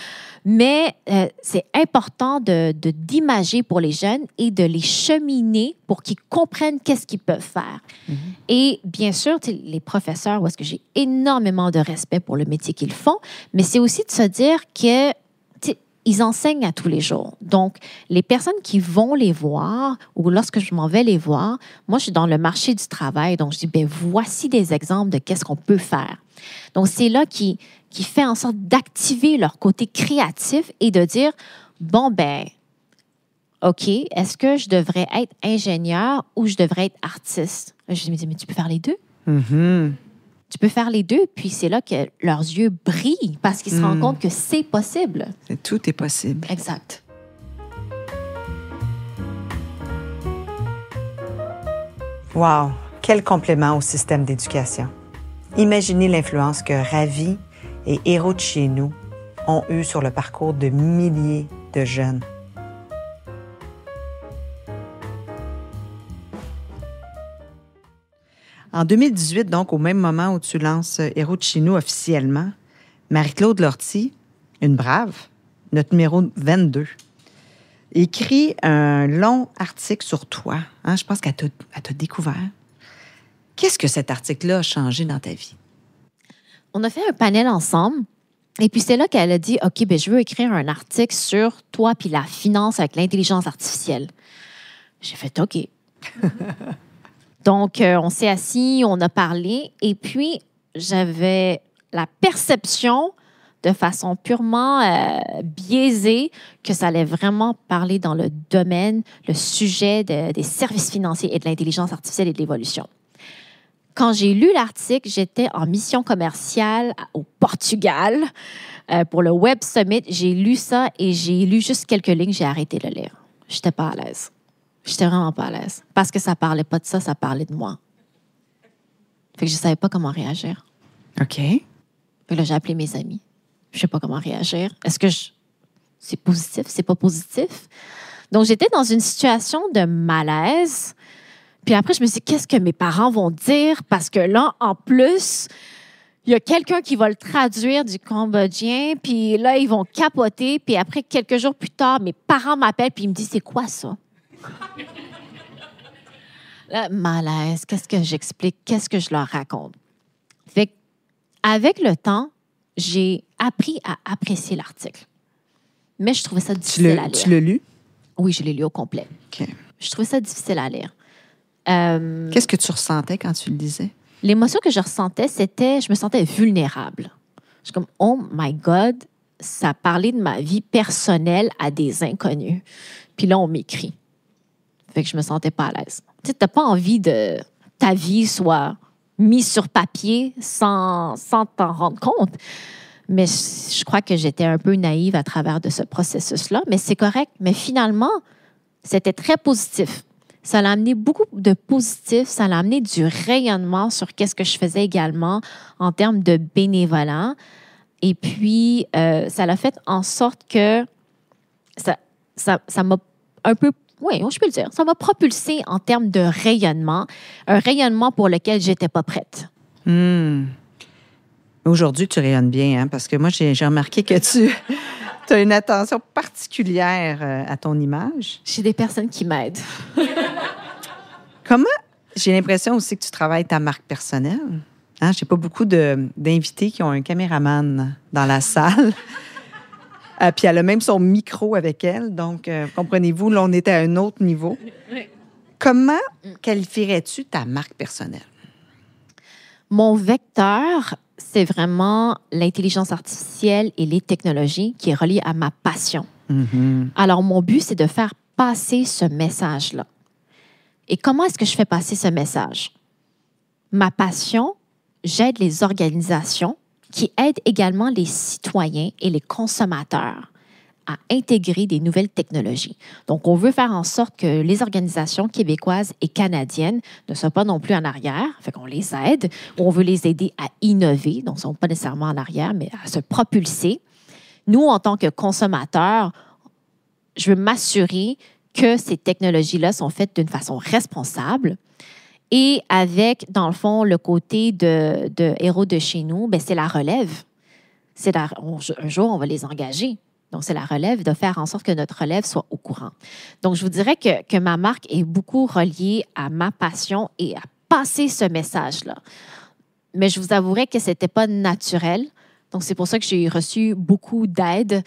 S2: Mais euh, c'est important de d'imager pour les jeunes et de les cheminer pour qu'ils comprennent qu'est-ce qu'ils peuvent faire. Mm-hmm. Et bien sûr, les professeurs, où est-ce que j'ai énormément de respect pour le métier qu'ils font, mais c'est aussi de se dire que ils enseignent à tous les jours. Donc, les personnes qui vont les voir ou lorsque je m'en vais les voir, moi, je suis dans le marché du travail, donc je dis, ben voici des exemples de qu'est-ce qu'on peut faire. Donc, c'est là qui, qui fait en sorte d'activer leur côté créatif et de dire, bon, ben, OK, est-ce que je devrais être ingénieur ou je devrais être artiste? Je me dis, mais tu peux faire les deux.
S1: Mm-hmm.
S2: Tu peux faire les deux, puis c'est là que leurs yeux brillent parce qu'ils se rendent hmm. compte que c'est possible.
S1: Tout est possible. Exact. Wow! Quel complément au système d'éducation. Imaginez l'influence que Ravi et Héros de chez nous ont eu sur le parcours de milliers de jeunes. En 2018, donc, au même moment où tu lances euh, Héros de chez officiellement, Marie-Claude Lortie, une brave, notre numéro 22, écrit un long article sur toi. Hein, je pense qu'elle t'a découvert. Qu'est-ce que cet article-là a changé dans ta vie?
S2: On a fait un panel ensemble. Et puis c'est là qu'elle a dit, OK, ben, je veux écrire un article sur toi puis la finance avec l'intelligence artificielle. J'ai fait, OK. *laughs* Donc, euh, on s'est assis, on a parlé, et puis j'avais la perception de façon purement euh, biaisée que ça allait vraiment parler dans le domaine, le sujet des services financiers et de l'intelligence artificielle et de l'évolution. Quand j'ai lu l'article, j'étais en mission commerciale au Portugal euh, pour le Web Summit. J'ai lu ça et j'ai lu juste quelques lignes, j'ai arrêté de le lire. n'étais pas à l'aise. J'étais vraiment pas à l'aise. Parce que ça parlait pas de ça, ça parlait de moi. Fait que je savais pas comment réagir. OK. Fait là, j'ai appelé mes amis. Je sais pas comment réagir. Est-ce que c'est positif, c'est pas positif? Donc, j'étais dans une situation de malaise. Puis après, je me suis dit, qu'est-ce que mes parents vont dire? Parce que là, en plus, il y a quelqu'un qui va le traduire du cambodgien. Puis là, ils vont capoter. Puis après, quelques jours plus tard, mes parents m'appellent. Puis ils me disent, c'est quoi ça? malaise, qu'est-ce que j'explique, qu'est-ce que je leur raconte. Fait avec le temps, j'ai appris à apprécier l'article. Mais je trouvais ça difficile à lire. Tu l'as lu? Oui, je l'ai lu au complet. Je trouvais ça difficile à lire. Euh, qu'est-ce que tu ressentais quand tu le lisais? L'émotion que je ressentais, c'était, je me sentais vulnérable. Je suis comme, oh my God, ça parlait de ma vie personnelle à des inconnus. Puis là, on m'écrit que je me sentais pas à l'aise. Tu sais, t'as pas envie de ta vie soit mise sur papier sans sans t'en rendre compte. Mais je, crois que j'étais un peu naïve à travers de ce processus-là. Mais c'est correct. Mais finalement, c'était très positif. Ça l'a amené beaucoup de positif, ça l'a amené du rayonnement sur qu'est-ce que je faisais également en termes de bénévolat. Et puis, euh, ça l'a fait en sorte que ça m'a ça, un peu oui, je peux le dire, ça m'a propulsé en termes de rayonnement, un rayonnement pour lequel j'étais pas prête.
S1: Hmm. Aujourd'hui, tu rayonnes bien, hein, parce que moi, j'ai remarqué que tu *laughs* as une attention particulière euh, à ton image. J'ai des personnes qui m'aident. *laughs* Comment? J'ai l'impression aussi que tu travailles ta marque personnelle. Hein, J'ai pas beaucoup d'invités qui ont un caméraman dans la salle. Euh, puis elle a même son micro avec elle. Donc, euh, comprenez-vous, l'on on était à un autre niveau. Comment qualifierais-tu ta marque personnelle? Mon vecteur,
S2: c'est vraiment l'intelligence artificielle et les technologies qui est reliée à ma passion. Mm-hmm. Alors, mon but, c'est de faire passer ce message-là. Et comment est-ce que je fais passer ce message? Ma passion, j'aide les organisations qui aide également les citoyens et les consommateurs à intégrer des nouvelles technologies. Donc, on veut faire en sorte que les organisations québécoises et canadiennes ne soient pas non plus en arrière, fait qu'on les aide, on veut les aider à innover, donc ne sont pas nécessairement en arrière, mais à se propulser. Nous, en tant que consommateurs, je veux m'assurer que ces technologies-là sont faites d'une façon responsable, et avec, dans le fond, le côté de, héros de chez nous, ben, c'est la relève. C'est un jour, on va les engager. Donc, c'est la relève, de faire en sorte que notre relève soit au courant. Donc, je vous dirais que, que ma marque est beaucoup reliée à ma passion et à passer ce message-là. Mais je vous avouerai que ce n'était pas naturel. Donc, c'est pour ça que j'ai reçu beaucoup d'aide.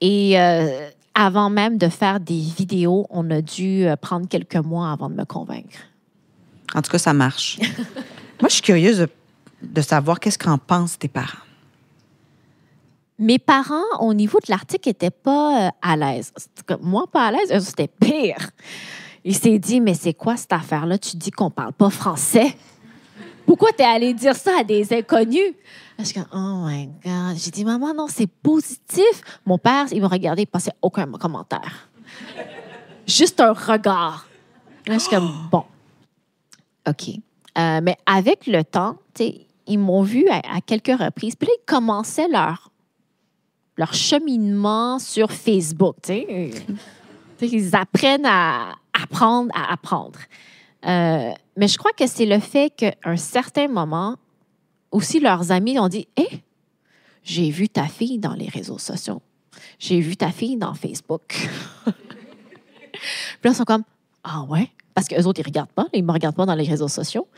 S2: Et euh, avant même de faire des vidéos, on a dû euh, prendre quelques mois avant de me convaincre.
S1: En tout cas, ça marche. *laughs* Moi, je suis curieuse de, savoir qu'est-ce qu'en pensent tes parents.
S2: Mes parents, au niveau de l'article, n'étaient pas euh, à l'aise. Moi, pas à l'aise, c'était pire. Ils s'est dit, mais c'est quoi cette affaire-là? Tu dis qu'on parle pas français. Pourquoi tu es allé dire ça à des inconnus? Je suis oh my God. J'ai dit, maman, non, c'est positif. Mon père, il m'a regardé, il passait aucun commentaire. Juste un regard. Là, je suis comme, bon. OK. Euh, mais avec le temps, ils m'ont vu à, quelques reprises. Puis là, ils commençaient leur, leur cheminement sur Facebook. ils apprennent à apprendre à apprendre. Euh, mais je crois que c'est le fait qu'à un certain moment, aussi leurs amis ont dit Hé, eh, j'ai vu ta fille dans les réseaux sociaux. J'ai vu ta fille dans Facebook. *laughs* Puis là, ils sont comme Ah ouais parce qu'eux autres, ils regardent pas, ils me regardent pas dans les réseaux sociaux.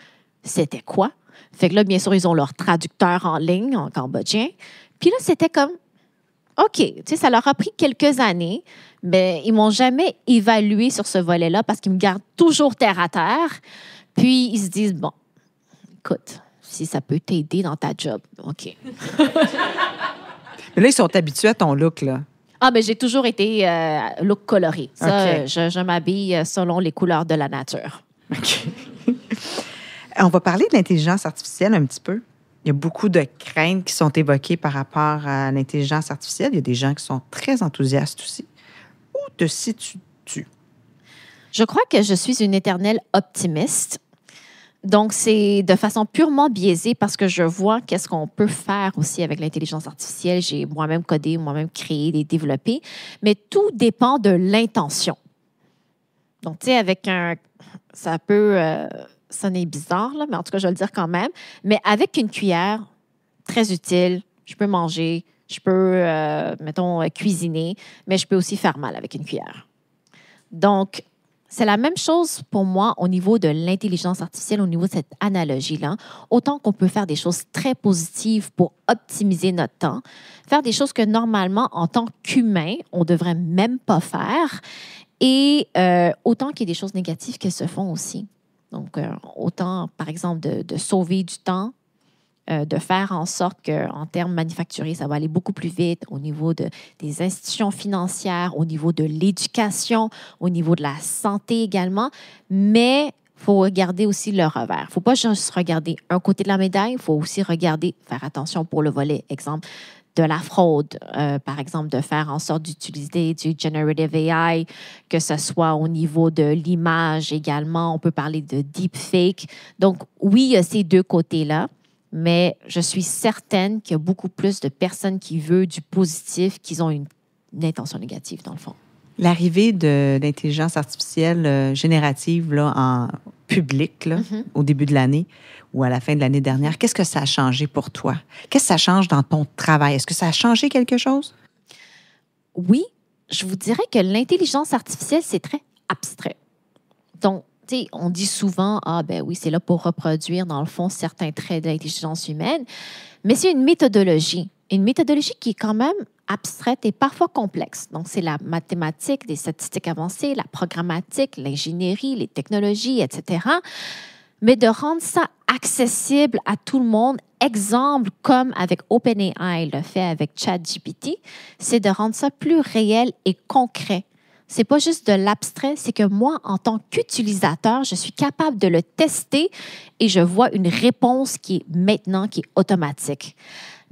S2: C'était quoi? Fait que là, bien sûr, ils ont leur traducteur en ligne, en cambodgien. Puis là, c'était comme, OK, tu sais, ça leur a pris quelques années, mais ils m'ont jamais évalué sur ce volet-là parce qu'ils me gardent toujours terre à terre. Puis ils se disent, bon, écoute, si ça peut t'aider dans ta job,
S1: OK. *laughs* mais là, ils sont habitués à ton look, là.
S2: Ah, mais j'ai toujours été euh, look coloré. Ça, euh, je, je m'habille euh, selon les couleurs de la nature. OK.
S1: *laughs* On va parler de l'intelligence artificielle un petit peu. Il y a beaucoup de craintes qui sont évoquées par rapport à l'intelligence artificielle. Il y a des gens qui sont très enthousiastes aussi. Où te situes-tu? Je crois que je suis une éternelle
S2: optimiste. Donc, c'est de façon purement biaisée parce que je vois qu'est-ce qu'on peut faire aussi avec l'intelligence artificielle. J'ai moi-même codé, moi-même créé, développé, mais tout dépend de l'intention. Donc, tu sais, avec un... Ça peut Ça euh, sonner bizarre, là, mais en tout cas, je vais le dire quand même. Mais avec une cuillère, très utile, je peux manger, je peux, euh, mettons, euh, cuisiner, mais je peux aussi faire mal avec une cuillère. Donc, c'est la même chose pour moi au niveau de l'intelligence artificielle, au niveau de cette analogie-là. Autant qu'on peut faire des choses très positives pour optimiser notre temps, faire des choses que normalement, en tant qu'humain, on ne devrait même pas faire, et euh, autant qu'il y a des choses négatives qui se font aussi. Donc, euh, autant, par exemple, de sauver du temps euh, de faire en sorte qu'en termes manufacturés, ça va aller beaucoup plus vite au niveau de, des institutions financières, au niveau de l'éducation, au niveau de la santé également. Mais faut regarder aussi le revers. faut pas juste regarder un côté de la médaille, il faut aussi regarder, faire attention pour le volet, exemple, de la fraude, euh, par exemple, de faire en sorte d'utiliser du generative AI, que ce soit au niveau de l'image également, on peut parler de deepfake. Donc, oui, il y a ces deux côtés-là mais je suis certaine qu'il y a beaucoup plus de personnes qui veulent du positif, qu'ils ont une, intention négative, dans le fond.
S1: L'arrivée de l'intelligence artificielle euh, générative là, en public mhm. au début de l'année ou à la fin de l'année dernière, qu'est-ce que ça a changé pour toi? Qu'est-ce que ça change dans ton travail? Est-ce que ça a changé quelque chose? Oui,
S2: je vous dirais que l'intelligence artificielle, c'est très abstrait. Donc, on dit souvent, ah ben oui, c'est là pour reproduire, dans le fond, certains traits de l'intelligence humaine, mais c'est une méthodologie, une méthodologie qui est quand même abstraite et parfois complexe. Donc, c'est la mathématique, des statistiques avancées, la programmatique, l'ingénierie, les technologies, etc. Mais de rendre ça accessible à tout le monde, exemple comme avec OpenAI le fait avec ChatGPT, c'est de rendre ça plus réel et concret c'est pas juste de l'abstrait, c'est que moi, en tant qu'utilisateur, je suis capable de le tester et je vois une réponse qui est maintenant, qui est automatique.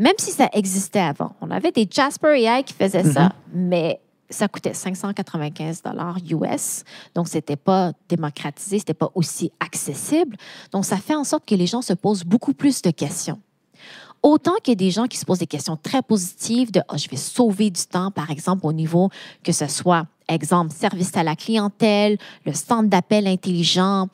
S2: Même si ça existait avant, on avait des Jasper AI qui faisaient ça, mm-hmm. mais ça coûtait 595 dollars US, donc c'était pas démocratisé, c'était pas aussi accessible. Donc ça fait en sorte que les gens se posent beaucoup plus de questions. Autant qu'il y a des gens qui se posent des questions très positives de ah, je vais sauver du temps par exemple au niveau que ce soit exemple service à la clientèle, le centre d'appel intelligent,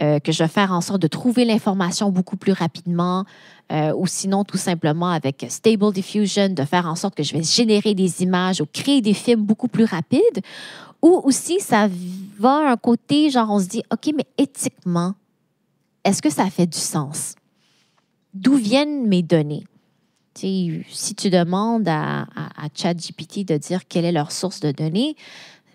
S2: euh, que je vais faire en sorte de trouver l'information beaucoup plus rapidement, euh, ou sinon tout simplement avec Stable Diffusion, de faire en sorte que je vais générer des images ou créer des films beaucoup plus rapides, ou aussi ça va un côté, genre on se dit, OK, mais éthiquement, est-ce que ça fait du sens? D'où viennent mes données? si tu demandes à, à ChatGPT de dire quelle est leur source de données,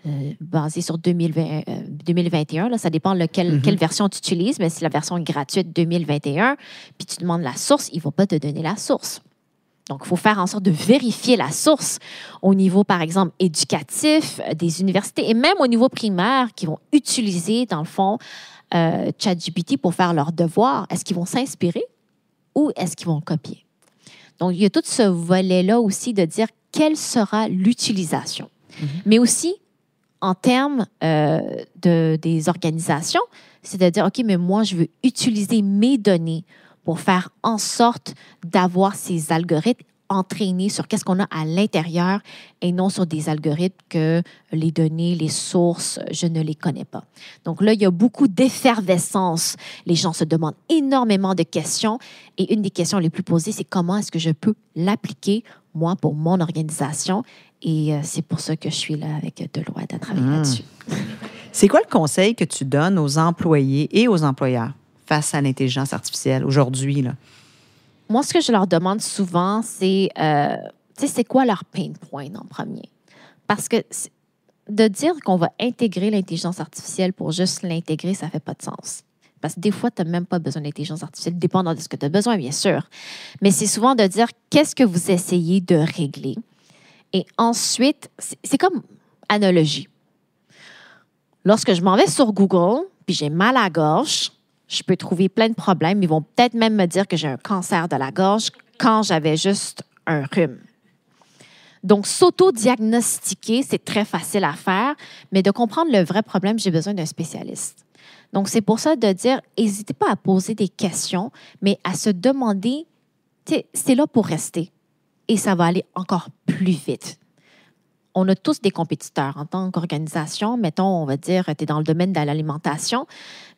S2: euh, basé sur 2021. Euh, là, ça dépend de mhm. quelle version tu utilises, mais si la version gratuite 2021, puis tu demandes la source, ils ne vont pas te donner la source. Donc, il faut faire en sorte de vérifier la source au niveau, par exemple, éducatif euh, des universités et même au niveau primaire qui vont utiliser, dans le fond, ChatGPT pour faire leurs devoirs. Est-ce qu'ils vont s'inspirer ou est-ce qu'ils vont copier? Donc, il y a tout ce volet-là aussi de dire quelle sera l'utilisation. Mhm. Mais aussi, en termes euh, de, des organisations, c'est-à-dire, OK, mais moi, je veux utiliser mes données pour faire en sorte d'avoir ces algorithmes entraînés sur qu'est-ce qu'on a à l'intérieur et non sur des algorithmes que les données, les sources, je ne les connais pas. Donc là, il y a beaucoup d'effervescence. Les gens se demandent énormément de questions et une des questions les plus posées, c'est comment est-ce que je peux l'appliquer, moi, pour mon organisation et euh, c'est pour ça que je suis là
S1: avec Deloitte à travailler hmm. là-dessus. *laughs* c'est quoi le conseil que tu donnes aux employés et aux employeurs face à l'intelligence artificielle aujourd'hui?
S2: Moi, ce que je leur demande souvent, c'est, euh, tu sais, c'est quoi leur pain point en premier? Parce que de dire qu'on va intégrer l'intelligence artificielle pour juste l'intégrer, ça fait pas de sens. Parce que des fois, tu n'as même pas besoin d'intelligence artificielle, dépendant de ce que tu as besoin, bien sûr. Mais c'est souvent de dire qu'est-ce que vous essayez de régler et ensuite, c'est comme analogie. Lorsque je m'en vais sur Google, puis j'ai mal à la gorge, je peux trouver plein de problèmes. Ils vont peut-être même me dire que j'ai un cancer de la gorge quand j'avais juste un rhume. Donc, s'auto-diagnostiquer, c'est très facile à faire, mais de comprendre le vrai problème, j'ai besoin d'un spécialiste. Donc, c'est pour ça de dire, n'hésitez pas à poser des questions, mais à se demander, c'est là pour rester et ça va aller encore plus vite. On a tous des compétiteurs en tant qu'organisation. Mettons, on va dire, tu es dans le domaine de l'alimentation,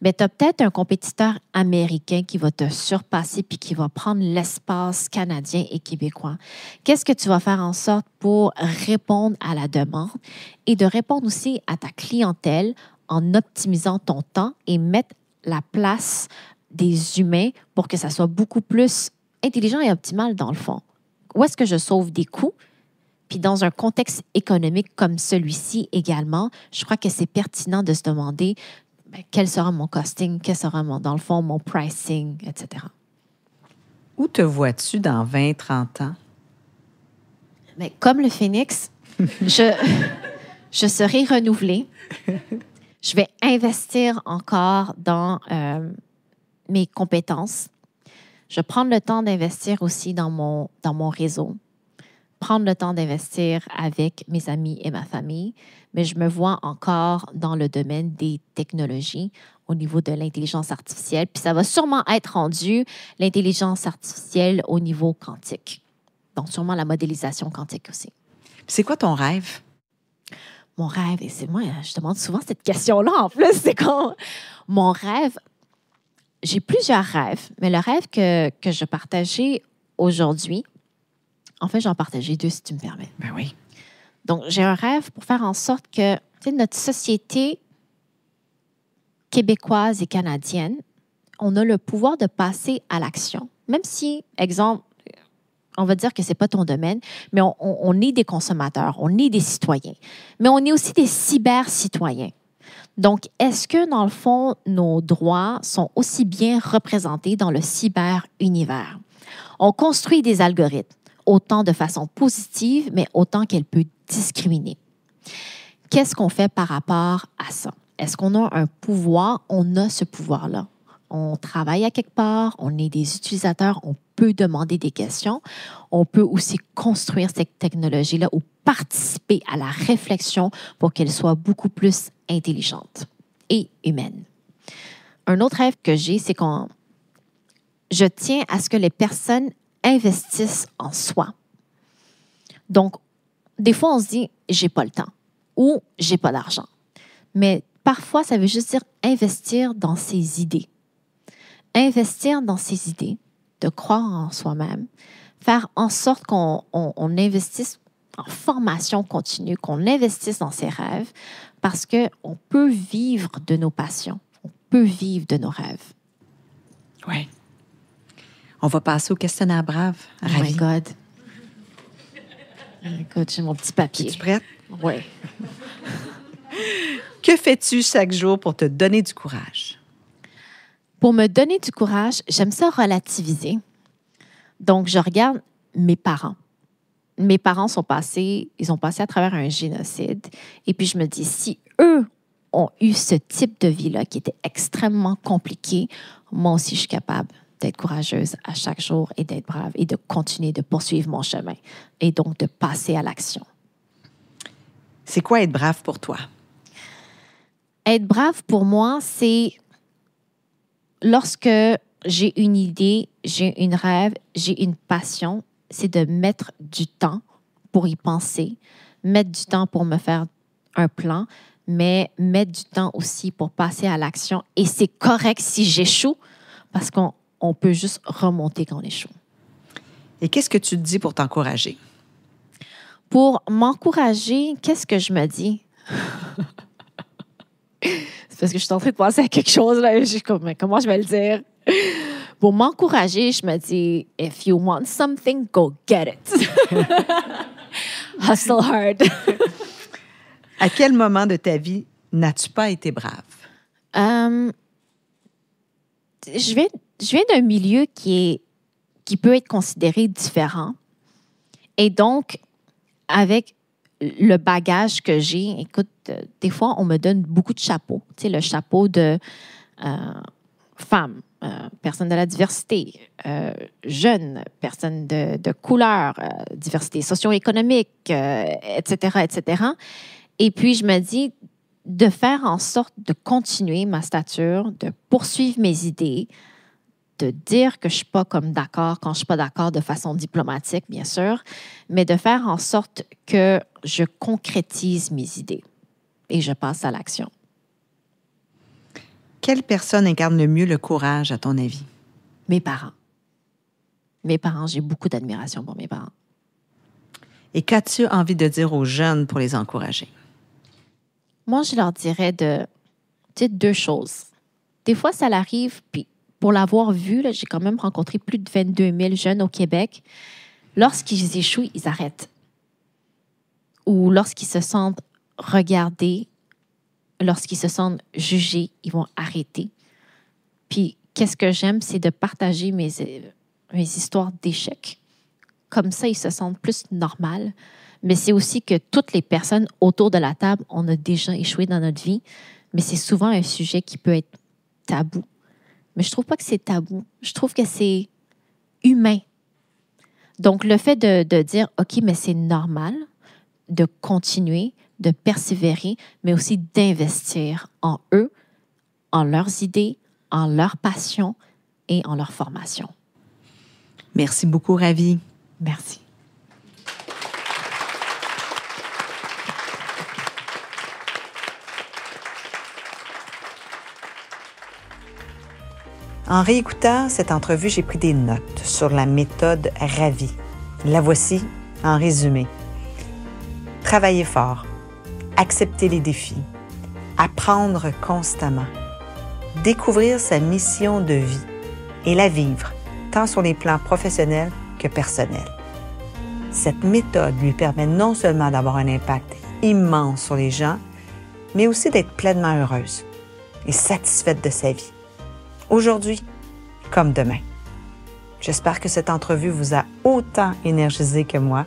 S2: mais tu as peut-être un compétiteur américain qui va te surpasser puis qui va prendre l'espace canadien et québécois. Qu'est-ce que tu vas faire en sorte pour répondre à la demande et de répondre aussi à ta clientèle en optimisant ton temps et mettre la place des humains pour que ça soit beaucoup plus intelligent et optimal dans le fond où est-ce que je sauve des coûts? Puis dans un contexte économique comme celui-ci également, je crois que c'est pertinent de se demander ben, quel sera mon costing, quel sera, mon, dans le fond, mon pricing, etc.
S1: Où te vois-tu dans 20,
S2: 30 ans? Ben, comme le phénix, je, *laughs* je serai renouvelée. Je vais investir encore dans euh, mes compétences. Je vais prendre le temps d'investir aussi dans mon, dans mon réseau, prendre le temps d'investir avec mes amis et ma famille, mais je me vois encore dans le domaine des technologies au niveau de l'intelligence artificielle, puis ça va sûrement être rendu l'intelligence artificielle au niveau quantique. Donc sûrement la modélisation quantique aussi. C'est quoi ton rêve? Mon rêve, et c'est moi, je demande souvent cette question-là en plus, c'est quand mon rêve j'ai plusieurs rêves, mais le rêve que, que je partageais aujourd'hui, en fait, j'en partageais deux, si tu me permets. Ben oui. Donc, j'ai un rêve pour faire en sorte que notre société québécoise et canadienne, on a le pouvoir de passer à l'action. Même si, exemple, on va dire que ce n'est pas ton domaine, mais on, on est des consommateurs, on est des citoyens, mais on est aussi des cyber-citoyens. Donc, est-ce que dans le fond, nos droits sont aussi bien représentés dans le cyber-univers? On construit des algorithmes, autant de façon positive, mais autant qu'elle peut discriminer. Qu'est-ce qu'on fait par rapport à ça? Est-ce qu'on a un pouvoir? On a ce pouvoir-là on travaille à quelque part, on est des utilisateurs, on peut demander des questions. On peut aussi construire cette technologie-là ou participer à la réflexion pour qu'elle soit beaucoup plus intelligente et humaine. Un autre rêve que j'ai, c'est qu'on... Je tiens à ce que les personnes investissent en soi. Donc, des fois, on se dit, j'ai pas le temps ou j'ai pas d'argent. Mais parfois, ça veut juste dire investir dans ses idées investir dans ses idées, de croire en soi-même, faire en sorte qu'on investisse en formation continue, qu'on investisse dans ses rêves, parce qu'on peut vivre de nos passions, on peut vivre de nos rêves. Oui.
S1: On va passer au questionnaire brave. Oh my God. Écoute, j'ai mon petit papier. Es-tu prête? Oui. *laughs* que fais-tu chaque jour pour te donner du courage?
S2: Pour me donner du courage, j'aime ça relativiser. Donc, je regarde mes parents. Mes parents sont passés, ils ont passé à travers un génocide. Et puis, je me dis, si eux ont eu ce type de vie-là qui était extrêmement compliqué, moi aussi, je suis capable d'être courageuse à chaque jour et d'être brave et de continuer de poursuivre mon chemin et donc de passer à l'action. C'est quoi être brave pour toi? Être brave pour moi, c'est lorsque j'ai une idée, j'ai un rêve, j'ai une passion, c'est de mettre du temps pour y penser, mettre du temps pour me faire un plan, mais mettre du temps aussi pour passer à l'action. Et c'est correct si j'échoue, parce qu'on peut juste remonter quand on échoue. Et qu'est-ce que
S1: tu te dis pour t'encourager?
S2: Pour m'encourager, qu'est-ce que je me dis? *laughs* parce que je suis en train de penser à quelque chose, là, je suis comme, mais comment je vais le dire? Pour m'encourager, je me dis, if you want something,
S1: go get it. *laughs* Hustle hard. à quel moment de ta vie n'as-tu pas été brave? Hum, je viens, je viens d'un milieu qui, est, qui peut être considéré différent.
S2: Et donc, avec le bagage que j'ai, écoute, euh, des fois, on me donne beaucoup de chapeaux. Tu sais, le chapeau de euh, femme, euh, personne de la diversité, jeune, personne de, de couleur, diversité socio-économique, etc., etc. Et puis, je me dis, de faire en sorte de continuer ma stature, de poursuivre mes idées, de dire que je suis pas comme d'accord quand je suis pas d'accord de façon diplomatique, bien sûr, mais de faire en sorte que je concrétise mes idées
S1: et je passe à l'action. Quelle personne incarne le mieux le courage, à ton avis? Mes parents. Mes parents, j'ai beaucoup d'admiration pour mes parents. Et qu'as-tu envie de dire aux jeunes pour les encourager?
S2: Moi, je leur dirais de, deux choses. Des fois, ça l'arrive, puis pour l'avoir vu, j'ai quand même rencontré plus de 22 000 jeunes au Québec. Lorsqu'ils échouent, ils arrêtent ou lorsqu'ils se sentent regardés, lorsqu'ils se sentent jugés, ils vont arrêter. Puis, qu'est-ce que j'aime, c'est de partager mes, histoires d'échecs. Comme ça, ils se sentent plus normal. Mais c'est aussi que toutes les personnes autour de la table, on a déjà échoué dans notre vie. Mais c'est souvent un sujet qui peut être tabou. Mais je trouve pas que c'est tabou. Je trouve que c'est humain. Donc, le fait de dire, OK, mais c'est normal, de continuer, de persévérer, mais aussi d'investir en eux, en leurs idées, en leur passion et en leur formation. Merci beaucoup, Ravi. Merci.
S1: En réécoutant cette entrevue, j'ai pris des notes sur la méthode Ravi. La voici en résumé travailler fort, accepter les défis, apprendre constamment, découvrir sa mission de vie et la vivre, tant sur les plans professionnels que personnels. Cette méthode lui permet non seulement d'avoir un impact immense sur les gens, mais aussi d'être pleinement heureuse et satisfaite de sa vie, aujourd'hui comme demain. J'espère que cette entrevue vous a autant énergisé que moi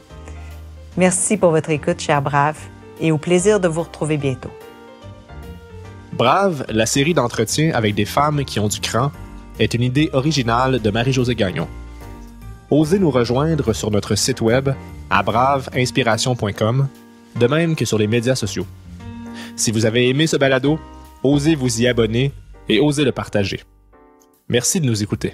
S1: Merci pour votre écoute, cher Brave, et au plaisir de vous retrouver bientôt. Brave, la série d'entretiens avec des femmes qui ont du cran, est une idée originale de Marie-Josée Gagnon. Osez nous rejoindre sur notre site web à braveinspiration.com, de même que sur les médias sociaux. Si vous avez aimé ce balado, osez vous y abonner et osez le partager. Merci de nous écouter.